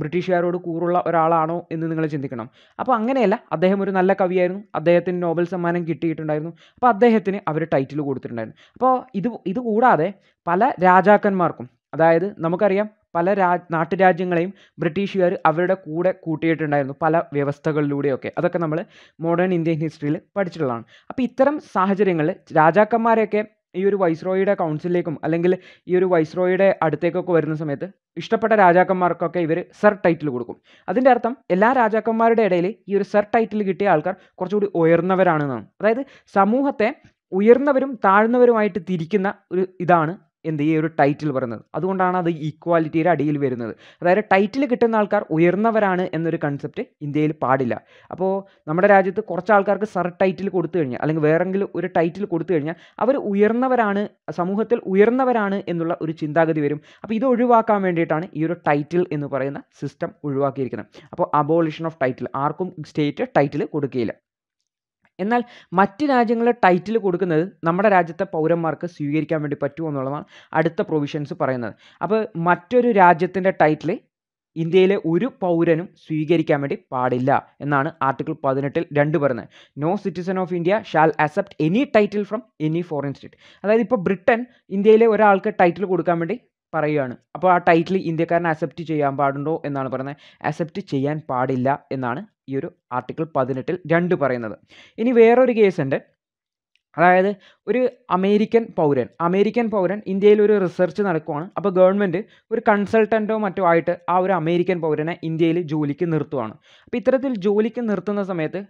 ബ്രിട്ടീഷുകാരോട് കൂറുള്ള ഒരാളാണോ എന്ന് നിങ്ങൾ ചിന്തിക്കണം അപ്പോൾ അങ്ങനെയല്ല അദ്ദേഹം ഒരു നല്ല കവിയായിരുന്നു അദ്ദേഹത്തിന് നോബൽ സമ്മാനം കിട്ടിയിട്ടുണ്ടായിരുന്നു അപ്പോൾ അദ്ദേഹത്തിന് അവർ ടൈറ്റിൽ കൊടുത്തിട്ടുണ്ടായിരുന്നു അപ്പോൾ ഇത് ഇത് കൂടാതെ പല രാജാക്കന്മാർക്കും അതായത് നമുക്കറിയാം പല രാ നാട്ടുരാജ്യങ്ങളെയും ബ്രിട്ടീഷുകാർ അവരുടെ കൂടെ കൂട്ടിയിട്ടുണ്ടായിരുന്നു പല വ്യവസ്ഥകളിലൂടെയൊക്കെ അതൊക്കെ നമ്മൾ മോഡേൺ ഇന്ത്യൻ ഹിസ്റ്ററിയിൽ പഠിച്ചിട്ടുള്ളതാണ് അപ്പോൾ ഇത്തരം സാഹചര്യങ്ങളിൽ രാജാക്കന്മാരെയൊക്കെ ഈ ഒരു വൈസ്രോയിയുടെ കൗൺസിലിലേക്കും അല്ലെങ്കിൽ ഈ ഒരു വൈസ്രോയിയുടെ അടുത്തേക്കൊക്കെ വരുന്ന സമയത്ത് ഇഷ്ടപ്പെട്ട രാജാക്കന്മാർക്കൊക്കെ ഇവർ സർ ടൈറ്റിൽ കൊടുക്കും അതിൻ്റെ അർത്ഥം എല്ലാ രാജാക്കന്മാരുടെ ഇടയിൽ ഈ ഒരു സർ ടൈറ്റിൽ കിട്ടിയ ആൾക്കാർ കുറച്ചുകൂടി ഉയർന്നവരാണെന്നാണ് അതായത് സമൂഹത്തെ ഉയർന്നവരും താഴ്ന്നവരുമായിട്ട് തിരിക്കുന്ന ഒരു ഇതാണ് എന്ത് ഈ ഒരു ടൈറ്റിൽ പറയുന്നത് അതുകൊണ്ടാണ് അത് ഈക്വാലിറ്റിയുടെ അടിയിൽ വരുന്നത് അതായത് ടൈറ്റിൽ കിട്ടുന്ന ആൾക്കാർ ഉയർന്നവരാണ് എന്നൊരു കൺസെപ്റ്റ് ഇന്ത്യയിൽ പാടില്ല അപ്പോൾ നമ്മുടെ രാജ്യത്ത് കുറച്ച് ആൾക്കാർക്ക് സർ ടൈറ്റിൽ കൊടുത്തു കഴിഞ്ഞാൽ അല്ലെങ്കിൽ വേറെങ്കിലും ഒരു ടൈറ്റിൽ കൊടുത്തു കഴിഞ്ഞാൽ അവർ ഉയർന്നവരാണ് സമൂഹത്തിൽ ഉയർന്നവരാണ് എന്നുള്ള ഒരു ചിന്താഗതി വരും അപ്പോൾ ഇത് ഒഴിവാക്കാൻ വേണ്ടിയിട്ടാണ് ഈ ഒരു ടൈറ്റിൽ എന്ന് പറയുന്ന സിസ്റ്റം ഒഴിവാക്കിയിരിക്കുന്നത് അപ്പോൾ അബോളിഷൻ ഓഫ് ടൈറ്റിൽ ആർക്കും സ്റ്റേറ്റ് ടൈറ്റിൽ കൊടുക്കുകയില്ല എന്നാൽ മറ്റ് രാജ്യങ്ങളെ ടൈറ്റിൽ കൊടുക്കുന്നത് നമ്മുടെ രാജ്യത്തെ പൗരന്മാർക്ക് സ്വീകരിക്കാൻ വേണ്ടി പറ്റുമോ എന്നുള്ളതാണ് അടുത്ത പ്രൊവിഷൻസ് പറയുന്നത് അപ്പോൾ മറ്റൊരു രാജ്യത്തിൻ്റെ ടൈറ്റിൽ ഇന്ത്യയിലെ ഒരു പൗരനും സ്വീകരിക്കാൻ വേണ്ടി പാടില്ല എന്നാണ് ആർട്ടിക്കിൾ പതിനെട്ടിൽ രണ്ട് പറയുന്നത് no citizen of India shall accept any title from any foreign state അതായത് ഇപ്പോൾ ബ്രിട്ടൻ ഇന്ത്യയിലെ ഒരാൾക്ക് ടൈറ്റിൽ കൊടുക്കാൻ വേണ്ടി പറയുകയാണ് അപ്പോൾ ആ ടൈറ്റിൽ ഇന്ത്യക്കാരനെ അക്സെപ്റ്റ് ചെയ്യാൻ പാടുണ്ടോ എന്നാണ് പറയുന്നത് അക്സെപ്റ്റ് ചെയ്യാൻ പാടില്ല എന്നാണ് ഈ ഒരു ആർട്ടിക്കിൾ പതിനെട്ടിൽ രണ്ട് പറയുന്നത് ഇനി വേറൊരു കേസുണ്ട് അതായത് ഒരു അമേരിക്കൻ പൗരൻ അമേരിക്കൻ പൗരൻ ഇന്ത്യയിൽ ഒരു റിസർച്ച് നടക്കുവാണ് അപ്പോൾ ഗവൺമെൻറ് ഒരു കൺസൾട്ടൻറ്റോ മറ്റോ ആയിട്ട് ആ ഒരു അമേരിക്കൻ പൗരനെ ഇന്ത്യയിൽ ജോലിക്ക് നിർത്തുവാണ് അപ്പോൾ ഇത്തരത്തിൽ ജോലിക്ക് നിർത്തുന്ന സമയത്ത്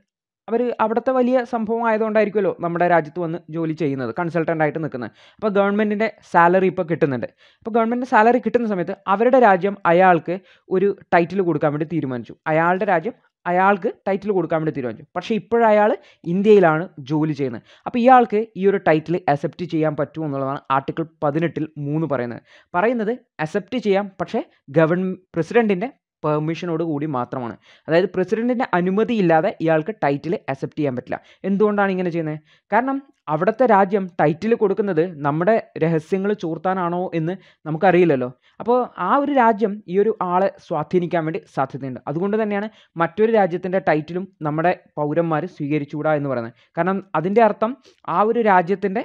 അവർ അവിടുത്തെ വലിയ സംഭവം ആയതുകൊണ്ടായിരിക്കുമല്ലോ നമ്മുടെ രാജ്യത്ത് വന്ന് ജോലി ചെയ്യുന്നത് കൺസൾട്ടൻ്റായിട്ട് ആയിട്ട് നിൽക്കുന്നത് അപ്പോൾ ഗവൺമെൻറ്റിൻ്റെ സാലറി ഇപ്പോൾ കിട്ടുന്നുണ്ട് അപ്പോൾ ഗവൺമെൻറ്റിൻ്റെ സാലറി കിട്ടുന്ന സമയത്ത് അവരുടെ രാജ്യം അയാൾക്ക് ഒരു ടൈറ്റിൽ കൊടുക്കാൻ വേണ്ടി തീരുമാനിച്ചു അയാളുടെ രാജ്യം അയാൾക്ക് ടൈറ്റിൽ കൊടുക്കാൻ വേണ്ടി തീരുമാനിച്ചു പക്ഷേ ഇപ്പോഴയാൾ ഇന്ത്യയിലാണ് ജോലി ചെയ്യുന്നത് അപ്പോൾ ഇയാൾക്ക് ഈ ഒരു ടൈറ്റിൽ അക്സെപ്റ്റ് ചെയ്യാൻ പറ്റുമോ എന്നുള്ളതാണ് ആർട്ടിക്കിൾ പതിനെട്ടിൽ മൂന്ന് പറയുന്നത് പറയുന്നത് അക്സെപ്റ്റ് ചെയ്യാം പക്ഷേ ഗവൺ പ്രസിഡൻറ്റിൻ്റെ പെർമിഷനോട് കൂടി മാത്രമാണ് അതായത് പ്രസിഡൻറ്റിൻ്റെ അനുമതി ഇല്ലാതെ ഇയാൾക്ക് ടൈറ്റിൽ അക്സെപ്റ്റ് ചെയ്യാൻ പറ്റില്ല എന്തുകൊണ്ടാണ് ഇങ്ങനെ ചെയ്യുന്നത് കാരണം അവിടുത്തെ രാജ്യം ടൈറ്റിൽ കൊടുക്കുന്നത് നമ്മുടെ രഹസ്യങ്ങൾ ചോർത്താനാണോ എന്ന് നമുക്കറിയില്ലല്ലോ അപ്പോൾ ആ ഒരു രാജ്യം ഈ ഒരു ആളെ സ്വാധീനിക്കാൻ വേണ്ടി സാധ്യതയുണ്ട് അതുകൊണ്ട് തന്നെയാണ് മറ്റൊരു രാജ്യത്തിൻ്റെ ടൈറ്റിലും നമ്മുടെ പൗരന്മാർ സ്വീകരിച്ചുകൂടാ എന്ന് പറയുന്നത് കാരണം അതിൻ്റെ അർത്ഥം ആ ഒരു രാജ്യത്തിൻ്റെ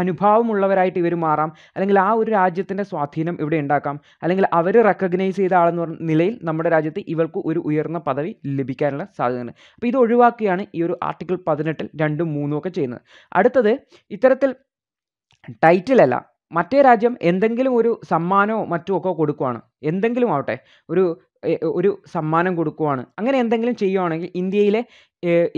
അനുഭാവമുള്ളവരായിട്ട് ഇവർ മാറാം അല്ലെങ്കിൽ ആ ഒരു രാജ്യത്തിൻ്റെ സ്വാധീനം ഇവിടെ ഉണ്ടാക്കാം അല്ലെങ്കിൽ അവർ റെക്കഗ്നൈസ് ചെയ്ത ആളെന്ന് പറഞ്ഞ നിലയിൽ നമ്മുടെ രാജ്യത്ത് ഇവർക്ക് ഒരു ഉയർന്ന പദവി ലഭിക്കാനുള്ള സാധ്യതയുണ്ട് അപ്പോൾ ഇത് ഒഴിവാക്കുകയാണ് ഈ ഒരു ആർട്ടിക്കിൾ പതിനെട്ടിൽ രണ്ടും മൂന്നും ഒക്കെ ചെയ്യുന്നത് അടുത്തത് ഇത്തരത്തിൽ ടൈറ്റിലല്ല മറ്റേ രാജ്യം എന്തെങ്കിലും ഒരു സമ്മാനമോ ഒക്കെ കൊടുക്കുവാണ് എന്തെങ്കിലും ആവട്ടെ ഒരു ഒരു സമ്മാനം കൊടുക്കുവാണ് അങ്ങനെ എന്തെങ്കിലും ചെയ്യുവാണെങ്കിൽ ഇന്ത്യയിലെ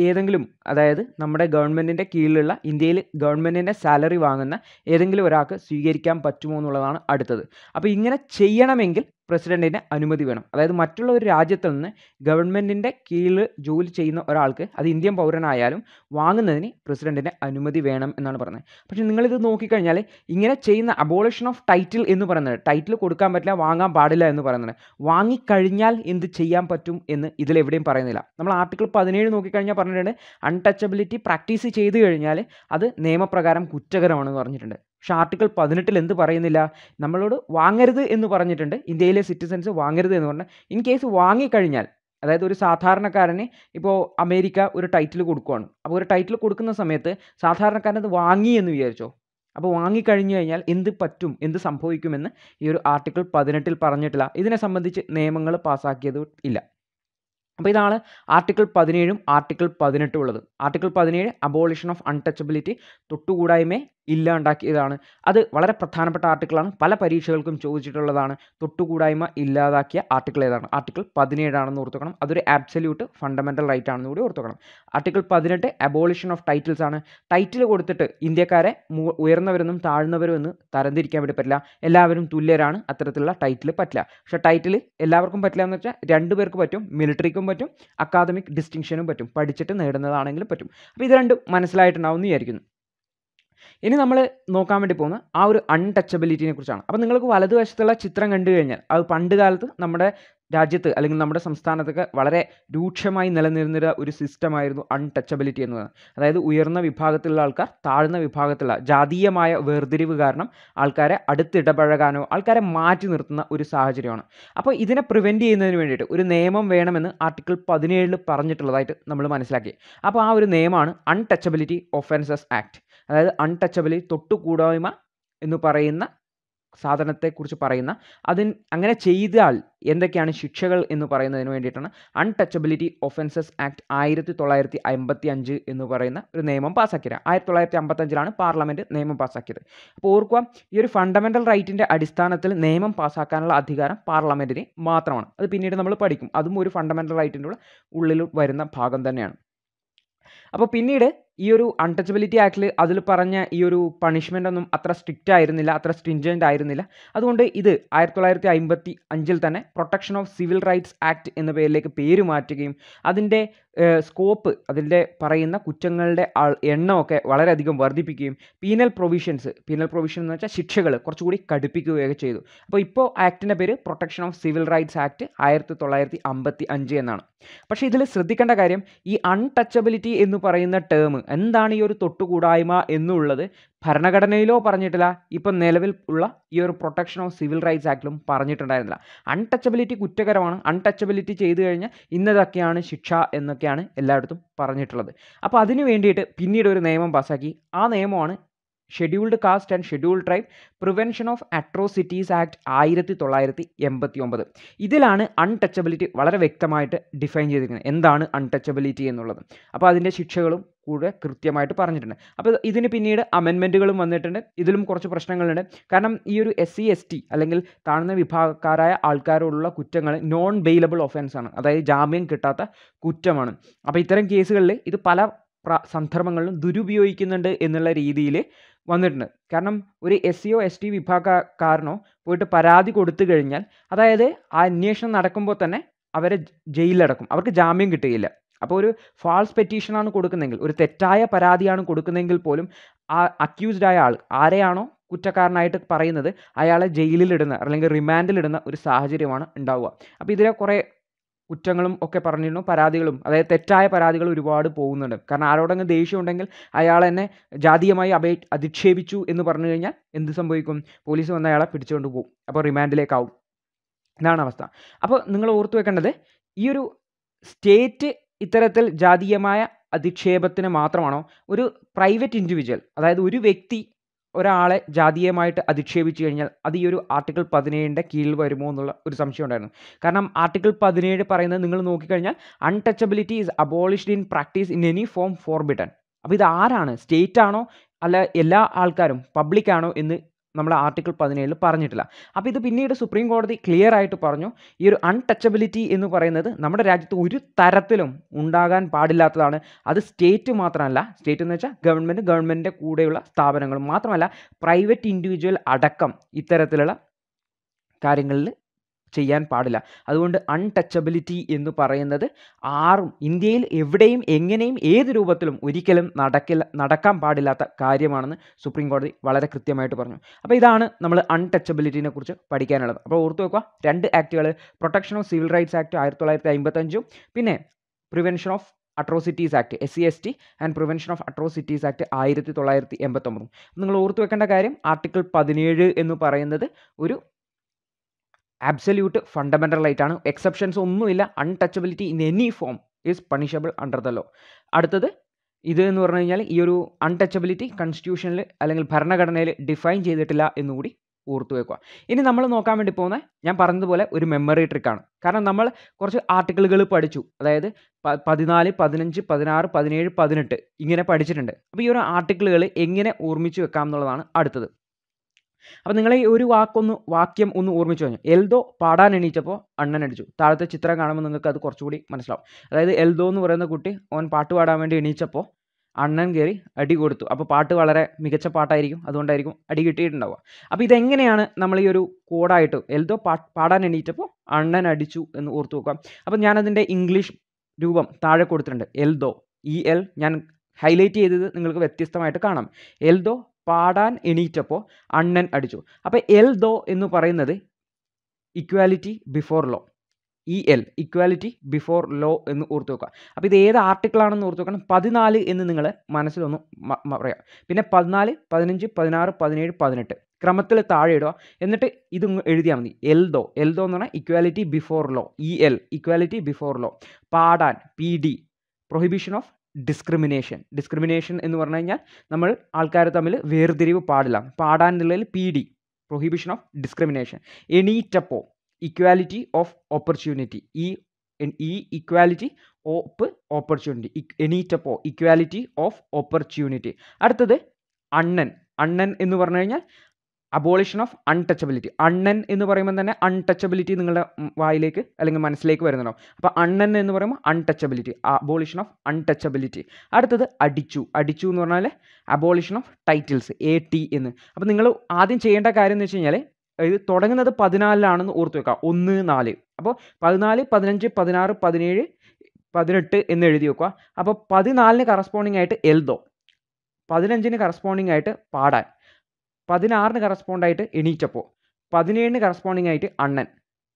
ഏതെങ്കിലും അതായത് നമ്മുടെ ഗവൺമെൻറ്റിൻ്റെ കീഴിലുള്ള ഇന്ത്യയിൽ ഗവൺമെൻറ്റിൻ്റെ സാലറി വാങ്ങുന്ന ഏതെങ്കിലും ഒരാൾക്ക് സ്വീകരിക്കാൻ പറ്റുമോ എന്നുള്ളതാണ് അടുത്തത് അപ്പോൾ ഇങ്ങനെ ചെയ്യണമെങ്കിൽ പ്രസിഡൻറ്റിന് അനുമതി വേണം അതായത് മറ്റുള്ള ഒരു രാജ്യത്തു നിന്ന് ഗവൺമെൻറ്റിൻ്റെ കീഴിൽ ജോലി ചെയ്യുന്ന ഒരാൾക്ക് അത് ഇന്ത്യൻ പൗരനായാലും വാങ്ങുന്നതിന് പ്രസിഡൻറ്റിൻ്റെ അനുമതി വേണം എന്നാണ് പറയുന്നത് പക്ഷേ നിങ്ങളിത് നോക്കിക്കഴിഞ്ഞാൽ ഇങ്ങനെ ചെയ്യുന്ന അബോളിഷൻ ഓഫ് ടൈറ്റിൽ എന്ന് പറയുന്നത് ടൈറ്റിൽ കൊടുക്കാൻ പറ്റില്ല വാങ്ങാൻ പാടില്ല എന്ന് പറയുന്നത് വാങ്ങിക്കഴിഞ്ഞാൽ എന്ത് ചെയ്യാൻ പറ്റും എന്ന് ഇതിലെവിടെയും പറയുന്നില്ല നമ്മൾ ആർട്ടിക്കിൾ പതിനേഴ് നോക്കിക്കഴിഞ്ഞാൽ പറഞ്ഞിട്ടുണ്ട് അൺടച്ചബിലിറ്റി പ്രാക്ടീസ് ചെയ്ത് കഴിഞ്ഞാൽ അത് നിയമപ്രകാരം കുറ്റകരമാണെന്ന് പറഞ്ഞിട്ടുണ്ട് പക്ഷേ ആർട്ടിക്കിൾ പതിനെട്ടിൽ എന്ത് പറയുന്നില്ല നമ്മളോട് വാങ്ങരുത് എന്ന് പറഞ്ഞിട്ടുണ്ട് ഇന്ത്യയിലെ സിറ്റിസൻസ് വാങ്ങരുത് എന്ന് പറഞ്ഞാൽ ഇൻ കേസ് വാങ്ങിക്കഴിഞ്ഞാൽ അതായത് ഒരു സാധാരണക്കാരന് ഇപ്പോൾ അമേരിക്ക ഒരു ടൈറ്റിൽ കൊടുക്കുകയാണ് അപ്പോൾ ഒരു ടൈറ്റിൽ കൊടുക്കുന്ന സമയത്ത് സാധാരണക്കാരൻ അത് വാങ്ങി എന്ന് വിചാരിച്ചോ അപ്പോൾ വാങ്ങിക്കഴിഞ്ഞു കഴിഞ്ഞാൽ എന്ത് പറ്റും എന്ത് സംഭവിക്കുമെന്ന് ഈ ഒരു ആർട്ടിക്കിൾ പതിനെട്ടിൽ പറഞ്ഞിട്ടില്ല ഇതിനെ സംബന്ധിച്ച് നിയമങ്ങൾ പാസ്സാക്കിയത് ഇല്ല അപ്പോൾ ഇതാണ് ആർട്ടിക്കിൾ പതിനേഴും ആർട്ടിക്കിൾ പതിനെട്ടും ഉള്ളത് ആർട്ടിക്കിൾ പതിനേഴ് അബോളിഷൻ ഓഫ് അൺടച്ചബിലിറ്റി തൊട്ടുകൂടായ്മയെ ഇല്ലാണ്ടാക്കിയതാണ് അത് വളരെ പ്രധാനപ്പെട്ട ആർട്ടിക്കിളാണ് പല പരീക്ഷകൾക്കും ചോദിച്ചിട്ടുള്ളതാണ് തൊട്ടുകൂടായ്മ ഇല്ലാതാക്കിയ ആർട്ടിക്കിൾ ഏതാണ് ആർട്ടിക്കിൾ പതിനേഴാണെന്ന് ഓർത്തുക്കണം അതൊരു ആബ്സല്യൂട്ട് ഫണ്ടമെൻ്റൽ റൈറ്റ് ആണെന്ന് കൂടി ഓർത്തുക്കണം ആർട്ടിക്കിൾ പതിനെട്ട് അബോളിഷൻ ഓഫ് ടൈറ്റിൽസ് ആണ് ടൈറ്റിൽ കൊടുത്തിട്ട് ഇന്ത്യക്കാരെ ഉയർന്നവരെന്നും താഴ്ന്നവരും എന്ന് തരംതിരിക്കാൻ വേണ്ടി പറ്റില്ല എല്ലാവരും തുല്യരാണ് അത്തരത്തിലുള്ള ടൈറ്റിൽ പറ്റില്ല പക്ഷേ ടൈറ്റിൽ എല്ലാവർക്കും പറ്റില്ല എന്ന് വെച്ചാൽ രണ്ടു പേർക്ക് പറ്റും മിലിറ്ററിക്കും പറ്റും അക്കാദമിക് ഡിസ്റ്റിങ്ഷനും പറ്റും പഠിച്ചിട്ട് നേടുന്നതാണെങ്കിലും പറ്റും അപ്പോൾ ഇത് രണ്ടും മനസ്സിലായിട്ടുണ്ടാവും എന്ന് വിചാരിക്കുന്നു ഇനി നമ്മൾ നോക്കാൻ വേണ്ടി പോകുന്ന ആ ഒരു അൺടച്ചബിലിറ്റിനെ കുറിച്ചാണ് അപ്പോൾ നിങ്ങൾക്ക് വലതുവശത്തുള്ള ചിത്രം കണ്ടു കഴിഞ്ഞാൽ അത് പണ്ട് കാലത്ത് നമ്മുടെ രാജ്യത്ത് അല്ലെങ്കിൽ നമ്മുടെ സംസ്ഥാനത്തൊക്കെ വളരെ രൂക്ഷമായി നിലനിന്നിരുന്ന ഒരു സിസ്റ്റമായിരുന്നു അൺടച്ചബിലിറ്റി എന്നത് അതായത് ഉയർന്ന വിഭാഗത്തിലുള്ള ആൾക്കാർ താഴ്ന്ന വിഭാഗത്തിലുള്ള ജാതീയമായ വേർതിരിവ് കാരണം ആൾക്കാരെ അടുത്തിടപഴകാനോ ആൾക്കാരെ മാറ്റി നിർത്തുന്ന ഒരു സാഹചര്യമാണ് അപ്പോൾ ഇതിനെ പ്രിവെൻറ്റ് ചെയ്യുന്നതിന് വേണ്ടിയിട്ട് ഒരു നിയമം വേണമെന്ന് ആർട്ടിക്കിൾ പതിനേഴിൽ പറഞ്ഞിട്ടുള്ളതായിട്ട് നമ്മൾ മനസ്സിലാക്കി അപ്പോൾ ആ ഒരു നിയമമാണ് അൺടച്ചബിലിറ്റി ഒഫൻസസ് ആക്ട് അതായത് അൺടച്ചബിളി തൊട്ടുകൂടായ്മ എന്ന് പറയുന്ന സാധനത്തെക്കുറിച്ച് പറയുന്ന അതിന് അങ്ങനെ ചെയ്താൽ എന്തൊക്കെയാണ് ശിക്ഷകൾ എന്ന് പറയുന്നതിന് വേണ്ടിയിട്ടാണ് അൺടച്ചബിലിറ്റി ഒഫൻസസ് ആക്ട് ആയിരത്തി തൊള്ളായിരത്തി അമ്പത്തി അഞ്ച് എന്ന് പറയുന്ന ഒരു നിയമം പാസ്സാക്കിയത് ആയിരത്തി തൊള്ളായിരത്തി അമ്പത്തഞ്ചിലാണ് പാർലമെൻറ്റ് നിയമം പാസ്സാക്കിയത് അപ്പോൾ ഓർക്കുക ഈ ഒരു ഫണ്ടമെൻ്റൽ റൈറ്റിൻ്റെ അടിസ്ഥാനത്തിൽ നിയമം പാസ്സാക്കാനുള്ള അധികാരം പാർലമെൻറ്റിന് മാത്രമാണ് അത് പിന്നീട് നമ്മൾ പഠിക്കും അതും ഒരു ഫണ്ടമെൻ്റൽ റൈറ്റിൻ്റെ ഉള്ളിൽ വരുന്ന ഭാഗം തന്നെയാണ് അപ്പോൾ പിന്നീട് ഈ ഒരു അൺടച്ചബിലിറ്റി ആക്ടിൽ അതിൽ പറഞ്ഞ ഈ ഒരു പണിഷ്മെൻ്റ് ഒന്നും അത്ര സ്ട്രിക്റ്റ് ആയിരുന്നില്ല അത്ര സ്ട്രിഞ്ചൻ്റ് ആയിരുന്നില്ല അതുകൊണ്ട് ഇത് ആയിരത്തി തൊള്ളായിരത്തി അമ്പത്തി അഞ്ചിൽ തന്നെ protection of civil rights act എന്ന പേരിലേക്ക് പേര് മാറ്റുകയും അതിൻ്റെ സ്കോപ്പ് അതിൻ്റെ പറയുന്ന കുറ്റങ്ങളുടെ എണ്ണമൊക്കെ വളരെയധികം വർദ്ധിപ്പിക്കുകയും പീനൽ പ്രൊവിഷൻസ് പീനൽ പ്രൊവിഷൻ എന്ന് വെച്ചാൽ ശിക്ഷകൾ കുറച്ചുകൂടി കടുപ്പിക്കുകയൊക്കെ ചെയ്തു അപ്പോൾ ഇപ്പോൾ ആക്ടിൻ്റെ പേര് protection of civil rights act ആയിരത്തി തൊള്ളായിരത്തി അമ്പത്തി അഞ്ച് എന്നാണ് പക്ഷേ ഇതിൽ ശ്രദ്ധിക്കേണ്ട കാര്യം ഈ അൺടച്ചബിലിറ്റി എന്ന് പറയുന്ന ടേം എന്താണ് ഈ ഒരു തൊട്ടുകൂടായ്മ എന്നുള്ളത് ഭരണഘടനയിലോ പറഞ്ഞിട്ടില്ല ഇപ്പം നിലവിൽ ഉള്ള ഈ ഒരു പ്രൊട്ടക്ഷൻ ഓഫ് സിവിൽ റൈറ്റ്സ് ആക്ടിലും പറഞ്ഞിട്ടുണ്ടായിരുന്നില്ല അൺടച്ചബിലിറ്റി കുറ്റകരമാണ് അൺടച്ചബിലിറ്റി ചെയ്തു കഴിഞ്ഞാൽ ഇന്നതൊക്കെയാണ് ശിക്ഷ എന്നൊക്കെയാണ് എല്ലായിടത്തും പറഞ്ഞിട്ടുള്ളത് അപ്പോൾ അതിനു വേണ്ടിയിട്ട് പിന്നീട് ഒരു നിയമം പാസ്സാക്കി ആ നിയമമാണ് scheduled caste and scheduled tribe prevention of atrocities act ആയിരത്തി തൊള്ളായിരത്തി എൺപത്തി ഒമ്പത് ഇതിലാണ് അൺടച്ചബിലിറ്റി വളരെ വ്യക്തമായിട്ട് ഡിഫൈൻ ചെയ്തിരിക്കുന്നത് എന്താണ് അൺടച്ചബിലിറ്റി എന്നുള്ളത് അപ്പോൾ അതിൻ്റെ ശിക്ഷകളും കൂടെ കൃത്യമായിട്ട് പറഞ്ഞിട്ടുണ്ട് അപ്പോൾ ഇതിന് പിന്നീട് അമെൻമെൻറ്റുകളും വന്നിട്ടുണ്ട് ഇതിലും കുറച്ച് പ്രശ്നങ്ങളുണ്ട് കാരണം ഈ ഒരു എസ് സി എസ് ടി അല്ലെങ്കിൽ താഴ്ന്ന വിഭാഗക്കാരായ ആൾക്കാരോടുള്ള കുറ്റങ്ങൾ നോൺ ബെയിലബിൾ ഒഫൻസാണ് ആണ് അതായത് ജാമ്യം കിട്ടാത്ത കുറ്റമാണ് അപ്പോൾ ഇത്തരം കേസുകളിൽ ഇത് പല സന്ദർഭങ്ങളിലും ദുരുപയോഗിക്കുന്നുണ്ട് എന്നുള്ള രീതിയിൽ വന്നിട്ടുണ്ട് കാരണം ഒരു എസ് സിഒ എസ് ടി വിഭാഗക്കാരനോ പോയിട്ട് പരാതി കൊടുത്തു കഴിഞ്ഞാൽ അതായത് ആ അന്വേഷണം നടക്കുമ്പോൾ തന്നെ അവരെ ജയിലിലടക്കും അവർക്ക് ജാമ്യം കിട്ടുകയില്ല അപ്പോൾ ഒരു ഫാൾസ് ആണ് കൊടുക്കുന്നതെങ്കിൽ ഒരു തെറ്റായ പരാതിയാണ് കൊടുക്കുന്നതെങ്കിൽ പോലും ആ അക്യൂസ്ഡ് ആയ ആൾ ആരെയാണോ കുറ്റക്കാരനായിട്ട് പറയുന്നത് അയാളെ ജയിലിലിടുന്ന അല്ലെങ്കിൽ റിമാൻഡിലിടുന്ന ഒരു സാഹചര്യമാണ് ഉണ്ടാവുക അപ്പോൾ ഇതിലെ കുറേ കുറ്റങ്ങളും ഒക്കെ പറഞ്ഞിരുന്നു പരാതികളും അതായത് തെറ്റായ പരാതികൾ ഒരുപാട് പോകുന്നുണ്ട് കാരണം ആരോടെങ്കിലും ദേഷ്യം ഉണ്ടെങ്കിൽ അയാൾ എന്നെ ജാതീയമായി അപേ അധിക്ഷേപിച്ചു എന്ന് പറഞ്ഞു കഴിഞ്ഞാൽ എന്ത് സംഭവിക്കും പോലീസ് വന്ന് അയാളെ പിടിച്ചുകൊണ്ട് പോകും അപ്പോൾ റിമാൻഡിലേക്കാവും ഇതാണ് അവസ്ഥ അപ്പോൾ നിങ്ങൾ ഓർത്തു വെക്കേണ്ടത് ഈ ഒരു സ്റ്റേറ്റ് ഇത്തരത്തിൽ ജാതീയമായ അധിക്ഷേപത്തിന് മാത്രമാണോ ഒരു പ്രൈവറ്റ് ഇൻഡിവിജ്വൽ അതായത് ഒരു വ്യക്തി ഒരാളെ ജാതീയമായിട്ട് അധിക്ഷേപിച്ചു കഴിഞ്ഞാൽ അത് ഈ ഒരു ആർട്ടിക്കിൾ പതിനേഴിൻ്റെ കീഴിൽ വരുമോ എന്നുള്ള ഒരു സംശയം ഉണ്ടായിരുന്നു കാരണം ആർട്ടിക്കിൾ പതിനേഴ് പറയുന്നത് നിങ്ങൾ നോക്കിക്കഴിഞ്ഞാൽ untouchability is abolished in practice in any form forbidden അപ്പോൾ ഇത് ആരാണ് സ്റ്റേറ്റ് ആണോ അല്ല എല്ലാ ആൾക്കാരും പബ്ലിക് ആണോ എന്ന് നമ്മൾ ആർട്ടിക്കിൾ പതിനേഴിൽ പറഞ്ഞിട്ടില്ല അപ്പോൾ ഇത് പിന്നീട് സുപ്രീം കോടതി ക്ലിയർ ആയിട്ട് പറഞ്ഞു ഈ ഒരു അൺടച്ചബിലിറ്റി എന്ന് പറയുന്നത് നമ്മുടെ രാജ്യത്ത് ഒരു തരത്തിലും ഉണ്ടാകാൻ പാടില്ലാത്തതാണ് അത് സ്റ്റേറ്റ് മാത്രമല്ല സ്റ്റേറ്റ് എന്ന് വെച്ചാൽ ഗവൺമെൻറ് ഗവൺമെൻറ്റിൻ്റെ കൂടെയുള്ള സ്ഥാപനങ്ങൾ മാത്രമല്ല പ്രൈവറ്റ് ഇൻഡിവിജ്വൽ അടക്കം ഇത്തരത്തിലുള്ള കാര്യങ്ങളിൽ ചെയ്യാൻ പാടില്ല അതുകൊണ്ട് അൺടച്ചബിലിറ്റി എന്ന് പറയുന്നത് ആറും ഇന്ത്യയിൽ എവിടെയും എങ്ങനെയും ഏത് രൂപത്തിലും ഒരിക്കലും നടക്കില്ല നടക്കാൻ പാടില്ലാത്ത കാര്യമാണെന്ന് സുപ്രീം കോടതി വളരെ കൃത്യമായിട്ട് പറഞ്ഞു അപ്പോൾ ഇതാണ് നമ്മൾ അൺടച്ചബിലിറ്റിനെ കുറിച്ച് പഠിക്കാനുള്ളത് അപ്പോൾ ഓർത്ത് വെക്കുക രണ്ട് ആക്റ്റുകൾ protection of civil rights act ആയിരത്തി തൊള്ളായിരത്തി അമ്പത്തഞ്ചും പിന്നെ prevention of atrocities act S C S T and prevention of atrocities act ആയിരത്തി തൊള്ളായിരത്തി എൺപത്തൊമ്പതും നിങ്ങൾ ഓർത്തു വെക്കേണ്ട കാര്യം ആർട്ടിക്കിൾ പതിനേഴ് എന്ന് പറയുന്നത് ഒരു അബ്സല്യൂട്ട് ഫണ്ടമെൻ്റൽ ആയിട്ടാണ് എക്സെപ്ഷൻസ് ഒന്നുമില്ല untouchability in any form is punishable under the law അടുത്തത് ഇത് എന്ന് പറഞ്ഞു കഴിഞ്ഞാൽ ഈ ഒരു അൺടച്ചബിലിറ്റി കൺസ്റ്റിറ്റ്യൂഷനിൽ അല്ലെങ്കിൽ ഭരണഘടനയിൽ ഡിഫൈൻ ചെയ്തിട്ടില്ല എന്നുകൂടി ഓർത്തു വെക്കുക ഇനി നമ്മൾ നോക്കാൻ വേണ്ടി പോകുന്ന ഞാൻ പറഞ്ഞതുപോലെ ഒരു മെമ്മറി ട്രിക്കാണ് കാരണം നമ്മൾ കുറച്ച് ആർട്ടിക്കിളുകൾ പഠിച്ചു അതായത് പതിനാല് പതിനഞ്ച് പതിനാറ് പതിനേഴ് പതിനെട്ട് ഇങ്ങനെ പഠിച്ചിട്ടുണ്ട് അപ്പോൾ ഈ ഒരു ആർട്ടിക്കിളുകൾ എങ്ങനെ ഓർമ്മിച്ച് വെക്കാം എന്നുള്ളതാണ് അടുത്തത് അപ്പോൾ നിങ്ങളെ ഒരു വാക്കൊന്ന് വാക്യം ഒന്ന് ഓർമ്മിച്ച് കഴിഞ്ഞു എൽദോ പാടാൻ എണീറ്റപ്പോൾ അണ്ണൻ അടിച്ചു താഴത്തെ ചിത്രം കാണുമ്പോൾ നിങ്ങൾക്ക് അത് കുറച്ചുകൂടി മനസ്സിലാവും അതായത് എൽദോ എന്ന് പറയുന്ന കുട്ടി ഓൻ പാട്ട് പാടാൻ വേണ്ടി എണീച്ചപ്പോൾ അണ്ണൻ കയറി അടി കൊടുത്തു അപ്പോൾ പാട്ട് വളരെ മികച്ച പാട്ടായിരിക്കും അതുകൊണ്ടായിരിക്കും അടി കിട്ടിയിട്ടുണ്ടാവുക അപ്പോൾ ഇതെങ്ങനെയാണ് നമ്മൾ ഈ ഒരു കോഡായിട്ട് എൽദോ പാടാൻ എണീറ്റപ്പോൾ അണ്ണൻ അടിച്ചു എന്ന് ഓർത്തു നോക്കാം അപ്പോൾ ഞാനതിൻ്റെ ഇംഗ്ലീഷ് രൂപം താഴെ കൊടുത്തിട്ടുണ്ട് എൽദോ ഇ എൽ ഞാൻ ഹൈലൈറ്റ് ചെയ്തത് നിങ്ങൾക്ക് വ്യത്യസ്തമായിട്ട് കാണാം എൽദോ പാടാൻ എണീറ്റപ്പോൾ അണ്ണൻ അടിച്ചു അപ്പോൾ എൽ ദോ എന്ന് പറയുന്നത് equality before law E L equality before law എന്ന് ഓർത്ത് വെക്കുക അപ്പോൾ ഇത് ഏത് ആർട്ടിക്കിളാണെന്ന് ഓർത്ത് വെക്കണം പതിനാല് എന്ന് നിങ്ങൾ മനസ്സിലൊന്ന് പറയാം പിന്നെ പതിനാല് പതിനഞ്ച് പതിനാറ് പതിനേഴ് പതിനെട്ട് ക്രമത്തിൽ താഴെ ഇടുക എന്നിട്ട് ഇത് എഴുതിയാൽ മതി എൽ ദോ എൽ ദോ എന്ന് പറഞ്ഞാൽ equality before law E L equality before law പാടാൻ P D prohibition of discrimination discrimination എന്ന് പറഞ്ഞു കഴിഞ്ഞാൽ നമ്മൾ ആൾക്കാർ തമ്മിൽ വേർതിരിവ് പാടില്ല പാടാൻ എന്നുള്ളതിൽ P D prohibition of discrimination ടപ്പോ ഇക്വാലിറ്റി ഓഫ് ഓപ്പർച്യൂണിറ്റി ഈ ഈ ഇക്വാലിറ്റി ഓപ്പ് ഓപ്പർച്യൂണിറ്റി ടപ്പോ ഇക്വാലിറ്റി ഓഫ് ഓപ്പർച്യൂണിറ്റി അടുത്തത് അണ്ണൻ അണ്ണൻ എന്ന് പറഞ്ഞു കഴിഞ്ഞാൽ അബോളിഷൻ ഓഫ് അൺടച്ചബിലിറ്റി അണ്ണൻ എന്ന് പറയുമ്പോൾ തന്നെ അൺടച്ചബിലിറ്റി നിങ്ങളുടെ വായിലേക്ക് അല്ലെങ്കിൽ മനസ്സിലേക്ക് വരുന്നുണ്ടോ അപ്പോൾ അണ്ണൻ എന്ന് പറയുമ്പോൾ അൺടച്ചബിലിറ്റി അബോളിഷൻ ഓഫ് അൺടച്ചബിലിറ്റി അടുത്തത് അടിച്ചു അടിച്ചു എന്ന് പറഞ്ഞാൽ abolition of titles A T എന്ന് അപ്പോൾ നിങ്ങൾ ആദ്യം ചെയ്യേണ്ട കാര്യം എന്ന് വെച്ച് കഴിഞ്ഞാൽ ഇത് തുടങ്ങുന്നത് പതിനാലിലാണെന്ന് ഓർത്ത് വെക്കുക ഒന്ന് നാല് അപ്പോൾ പതിനാല് പതിനഞ്ച് പതിനാറ് പതിനേഴ് പതിനെട്ട് എന്ന് എഴുതി വെക്കുക അപ്പോൾ പതിനാലിന് കറസ്പോണ്ടിങ് ആയിട്ട് എൽദോ പതിനഞ്ചിന് കറസ്പോണ്ടിങ് ആയിട്ട് പാടാൻ പതിനാറിന് കറസ്പോണ്ട് ആയിട്ട് എണീറ്റപ്പോൾ പതിനേഴിന് കറസ്പോണ്ടിങ് ആയിട്ട് അണ്ണൻ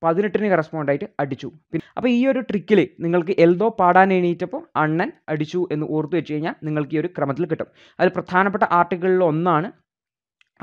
പതിനെട്ടിന് കറസ്പോണ്ട് ആയിട്ട് അടിച്ചു പിന്നെ അപ്പോൾ ഈ ഒരു ട്രിക്കിൽ നിങ്ങൾക്ക് എൽദോ പാടാൻ എണീറ്റപ്പോൾ അണ്ണൻ അടിച്ചു എന്ന് ഓർത്തു വെച്ച് കഴിഞ്ഞാൽ നിങ്ങൾക്ക് ഈ ഒരു ക്രമത്തിൽ കിട്ടും അതിൽ പ്രധാനപ്പെട്ട ആർട്ടിക്കിളിൽ ഒന്നാണ്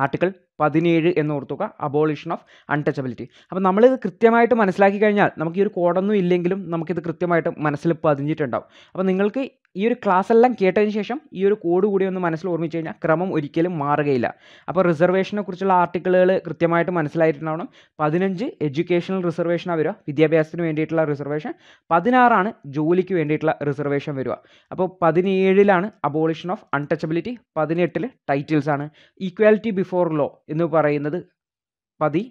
ആർട്ടിക്കിൾ പതിനേഴ് എന്ന് ഓർത്തുക അബോളിഷൻ ഓഫ് അൺടച്ചബിലിറ്റി അപ്പോൾ നമ്മളിത് കൃത്യമായിട്ട് മനസ്സിലാക്കി കഴിഞ്ഞാൽ നമുക്ക് ഈ ഒരു കോഡൊന്നും ഇല്ലെങ്കിലും നമുക്കിത് കൃത്യമായിട്ട് മനസ്സിൽ പതിഞ്ഞിട്ടുണ്ടാവും അപ്പോൾ നിങ്ങൾക്ക് ഈ ഒരു ക്ലാസ് എല്ലാം കേട്ടതിന് ശേഷം ഈ ഒരു കോഡ് കൂടി ഒന്ന് മനസ്സിൽ ഓർമ്മിച്ച് കഴിഞ്ഞാൽ ക്രമം ഒരിക്കലും മാറുകയില്ല അപ്പോൾ റിസർവേഷനെ കുറിച്ചുള്ള ആർട്ടിക്കിളുകൾ കൃത്യമായിട്ട് മനസ്സിലായിട്ടുണ്ടാവണം പതിനഞ്ച് എഡ്യൂക്കേഷണൽ റിസർവേഷനാണ് വരിക വിദ്യാഭ്യാസത്തിന് വേണ്ടിയിട്ടുള്ള റിസർവേഷൻ പതിനാറാണ് ജോലിക്ക് വേണ്ടിയിട്ടുള്ള റിസർവേഷൻ വരിക അപ്പോൾ പതിനേഴിലാണ് അബോളിഷൻ ഓഫ് അൺടച്ചബിലിറ്റി പതിനെട്ടിൽ ടൈറ്റിൽസ് ആണ് ഈക്വാലിറ്റി ബിഫോർ ലോ എന്ന് പറയുന്നത് പതി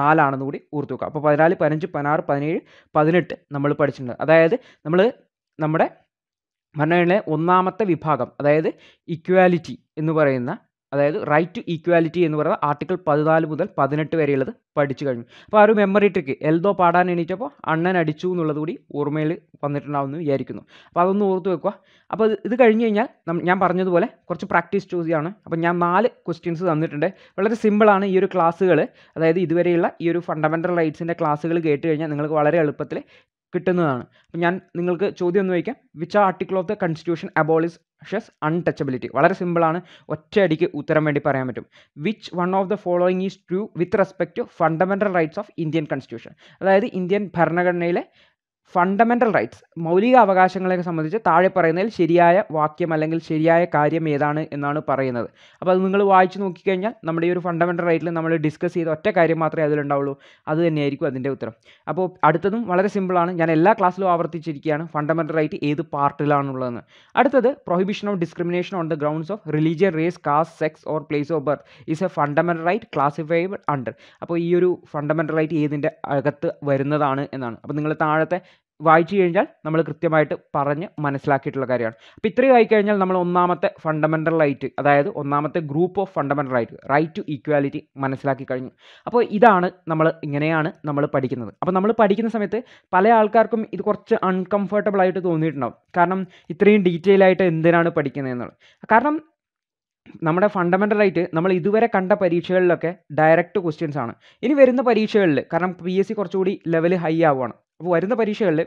നാലാണെന്ന് കൂടി ഓർത്തു വെക്കുക അപ്പോൾ പതിനാല് പതിനഞ്ച് പതിനാറ് പതിനേഴ് പതിനെട്ട് നമ്മൾ പഠിച്ചിട്ടുണ്ട് അതായത് നമ്മൾ നമ്മുടെ ഭരണഘടനയിലെ ഒന്നാമത്തെ വിഭാഗം അതായത് ഇക്വാലിറ്റി എന്ന് പറയുന്ന അതായത് റൈറ്റ് ടു ഈക്വാലിറ്റി എന്ന് പറയുന്ന ആർട്ടിക്കിൾ പതിനാല് മുതൽ പതിനെട്ട് വരെയുള്ളത് പഠിച്ചു കഴിഞ്ഞു അപ്പോൾ ആ ഒരു മെമ്മറി ട്രിക്ക് എൽദോ പാടാൻ എണീറ്റപ്പോൾ അണ്ണൻ അടിച്ചു എന്നുള്ളത് കൂടി ഓർമ്മയിൽ വന്നിട്ടുണ്ടാവുമെന്ന് വിചാരിക്കുന്നു അപ്പോൾ അതൊന്ന് ഓർത്ത് വെക്കുക അപ്പോൾ ഇത് കഴിഞ്ഞ് കഴിഞ്ഞാൽ ഞാൻ പറഞ്ഞതുപോലെ കുറച്ച് പ്രാക്ടീസ് ചോദ്യമാണ് അപ്പോൾ ഞാൻ നാല് ക്വസ്റ്റ്യൻസ് തന്നിട്ടുണ്ട് വളരെ സിമ്പിളാണ് ഈ ഒരു ക്ലാസ്സുകൾ അതായത് ഇതുവരെയുള്ള ഈ ഒരു ഫണ്ടമെൻ്റൽ റൈറ്റ്സിൻ്റെ ക്ലാസ്സുകൾ കേട്ട് കഴിഞ്ഞാൽ നിങ്ങൾക്ക് വളരെ എളുപ്പത്തിൽ കിട്ടുന്നതാണ് അപ്പോൾ ഞാൻ നിങ്ങൾക്ക് ചോദ്യം ഒന്ന് വയ്ക്കാം which article of the constitution abolishes untouchability വളരെ സിമ്പിളാണ് ഒറ്റയടിക്ക് ഉത്തരം വേണ്ടി പറയാൻ പറ്റും which one of the following is true with respect to fundamental rights of Indian constitution അതായത് ഇന്ത്യൻ ഭരണഘടനയിലെ ഫണ്ടമെൻ്റൽ റൈറ്റ്സ് മൗലിക അവകാശങ്ങളെ സംബന്ധിച്ച് താഴെ പറയുന്നതിൽ ശരിയായ വാക്യം അല്ലെങ്കിൽ ശരിയായ കാര്യം ഏതാണ് എന്നാണ് പറയുന്നത് അപ്പോൾ അത് നിങ്ങൾ വായിച്ചു നോക്കിക്കഴിഞ്ഞാൽ നമ്മുടെ ഈ ഒരു ഫണ്ടമെൻ്റൽ റൈറ്റിൽ നമ്മൾ ഡിസ്കസ് ചെയ്ത ഒറ്റ കാര്യം മാത്രമേ അതിലുണ്ടാവുള്ളൂ അത് തന്നെയായിരിക്കും അതിൻ്റെ ഉത്തരം അപ്പോൾ അടുത്തതും വളരെ സിമ്പിളാണ് ഞാൻ എല്ലാ ക്ലാസ്സിലും ആവർത്തിച്ചിരിക്കുകയാണ് ഫണ്ടമെൻ്റൽ റൈറ്റ് ഏത് പാർട്ടിലാണുള്ളതെന്ന് അടുത്തത് prohibition of discrimination on the grounds of religion race caste sex or place of birth is a fundamental right classified under അപ്പോൾ ഈ ഒരു ഫണ്ടമെൻ്റൽ റൈറ്റ് ഏതിൻ്റെ അകത്ത് വരുന്നതാണ് എന്നാണ് അപ്പോൾ നിങ്ങൾ താഴത്തെ വായിച്ചു കഴിഞ്ഞാൽ നമ്മൾ കൃത്യമായിട്ട് പറഞ്ഞ് മനസ്സിലാക്കിയിട്ടുള്ള കാര്യമാണ് അപ്പോൾ ഇത്രയും ആയിക്കഴിഞ്ഞാൽ നമ്മൾ ഒന്നാമത്തെ ഫണ്ടമെൻ്റൽ റൈറ്റ് അതായത് ഒന്നാമത്തെ group of fundamental right right to equality മനസ്സിലാക്കി കഴിഞ്ഞു അപ്പോൾ ഇതാണ് നമ്മൾ ഇങ്ങനെയാണ് നമ്മൾ പഠിക്കുന്നത് അപ്പോൾ നമ്മൾ പഠിക്കുന്ന സമയത്ത് പല ആൾക്കാർക്കും ഇത് കുറച്ച് അൺകംഫർട്ടബിൾ ആയിട്ട് തോന്നിയിട്ടുണ്ടാവും കാരണം ഇത്രയും ഡീറ്റെയിൽ ആയിട്ട് എന്തിനാണ് പഠിക്കുന്നത് എന്നുള്ളത് കാരണം നമ്മുടെ ഫണ്ടമെൻ്റൽ ആയിട്ട് നമ്മൾ ഇതുവരെ കണ്ട പരീക്ഷകളിലൊക്കെ ഡയറക്റ്റ് ക്വസ്റ്റ്യൻസ് ആണ് ഇനി വരുന്ന പരീക്ഷകളിൽ കാരണം പി എസ് സി കുറച്ചുകൂടി ലെവൽ ഹൈ ആവുകയാണ് അപ്പോൾ വരുന്ന പരീക്ഷകളിൽ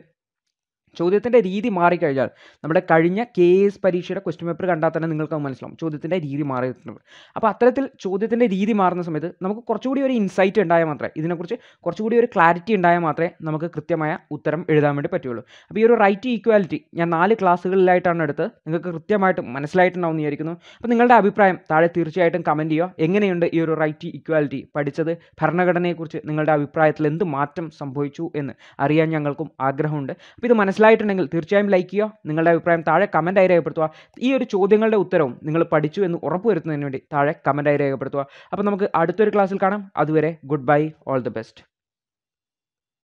ചോദ്യത്തിൻ്റെ രീതി മാറിക്കഴിഞ്ഞാൽ നമ്മുടെ കഴിഞ്ഞ കെ എസ് പരീക്ഷയുടെ ക്വസ്റ്റ്യൻ പേപ്പർ കണ്ടാൽ തന്നെ നിങ്ങൾക്ക് മനസ്സിലാവും ചോദ്യത്തിൻ്റെ രീതി മാറിയിട്ടുണ്ട് അപ്പോൾ അത്തരത്തിൽ ചോദ്യത്തിൻ്റെ രീതി മാറുന്ന സമയത്ത് നമുക്ക് കുറച്ചുകൂടി ഒരു ഇൻസൈറ്റ് ഉണ്ടായാൽ മാത്രമേ ഇതിനെക്കുറിച്ച് കുറച്ചുകൂടി ഒരു ക്ലാരിറ്റി ഉണ്ടായാൽ മാത്രമേ നമുക്ക് കൃത്യമായ ഉത്തരം എഴുതാൻ വേണ്ടി പറ്റുള്ളൂ അപ്പോൾ ഈ ഒരു റൈറ്റ് ഈക്വാലിറ്റി ഞാൻ നാല് ക്ലാസ്സുകളിലായിട്ടാണ് എടുത്ത് നിങ്ങൾക്ക് കൃത്യമായിട്ട് മനസ്സിലായിട്ടുണ്ടാവും വിചാരിക്കുന്നു അപ്പോൾ നിങ്ങളുടെ അഭിപ്രായം താഴെ തീർച്ചയായിട്ടും കമൻറ്റ് ചെയ്യുക എങ്ങനെയുണ്ട് ഈ ഒരു റൈറ്റ് ഈക്വാലിറ്റി പഠിച്ചത് ഭരണഘടനയെക്കുറിച്ച് നിങ്ങളുടെ അഭിപ്രായത്തിൽ എന്ത് മാറ്റം സംഭവിച്ചു എന്ന് അറിയാൻ ഞങ്ങൾക്കും ആഗ്രഹമുണ്ട് അപ്പോൾ ഇത് മനസ്സിലാക്കി മനസ്സിലായിട്ടുണ്ടെങ്കിൽ തീർച്ചയായും ലൈക്ക് ചെയ്യുക നിങ്ങളുടെ അഭിപ്രായം താഴെ കമൻറ്റായി രേഖപ്പെടുത്തുക ഈ ഒരു ചോദ്യങ്ങളുടെ ഉത്തരവും നിങ്ങൾ പഠിച്ചു എന്ന് ഉറപ്പുവരുത്തുന്നതിന് വേണ്ടി താഴെ കമൻറ്റായി രേഖപ്പെടുത്തുക അപ്പോൾ നമുക്ക് അടുത്തൊരു ക്ലാസ്സിൽ കാണാം അതുവരെ good bye all the best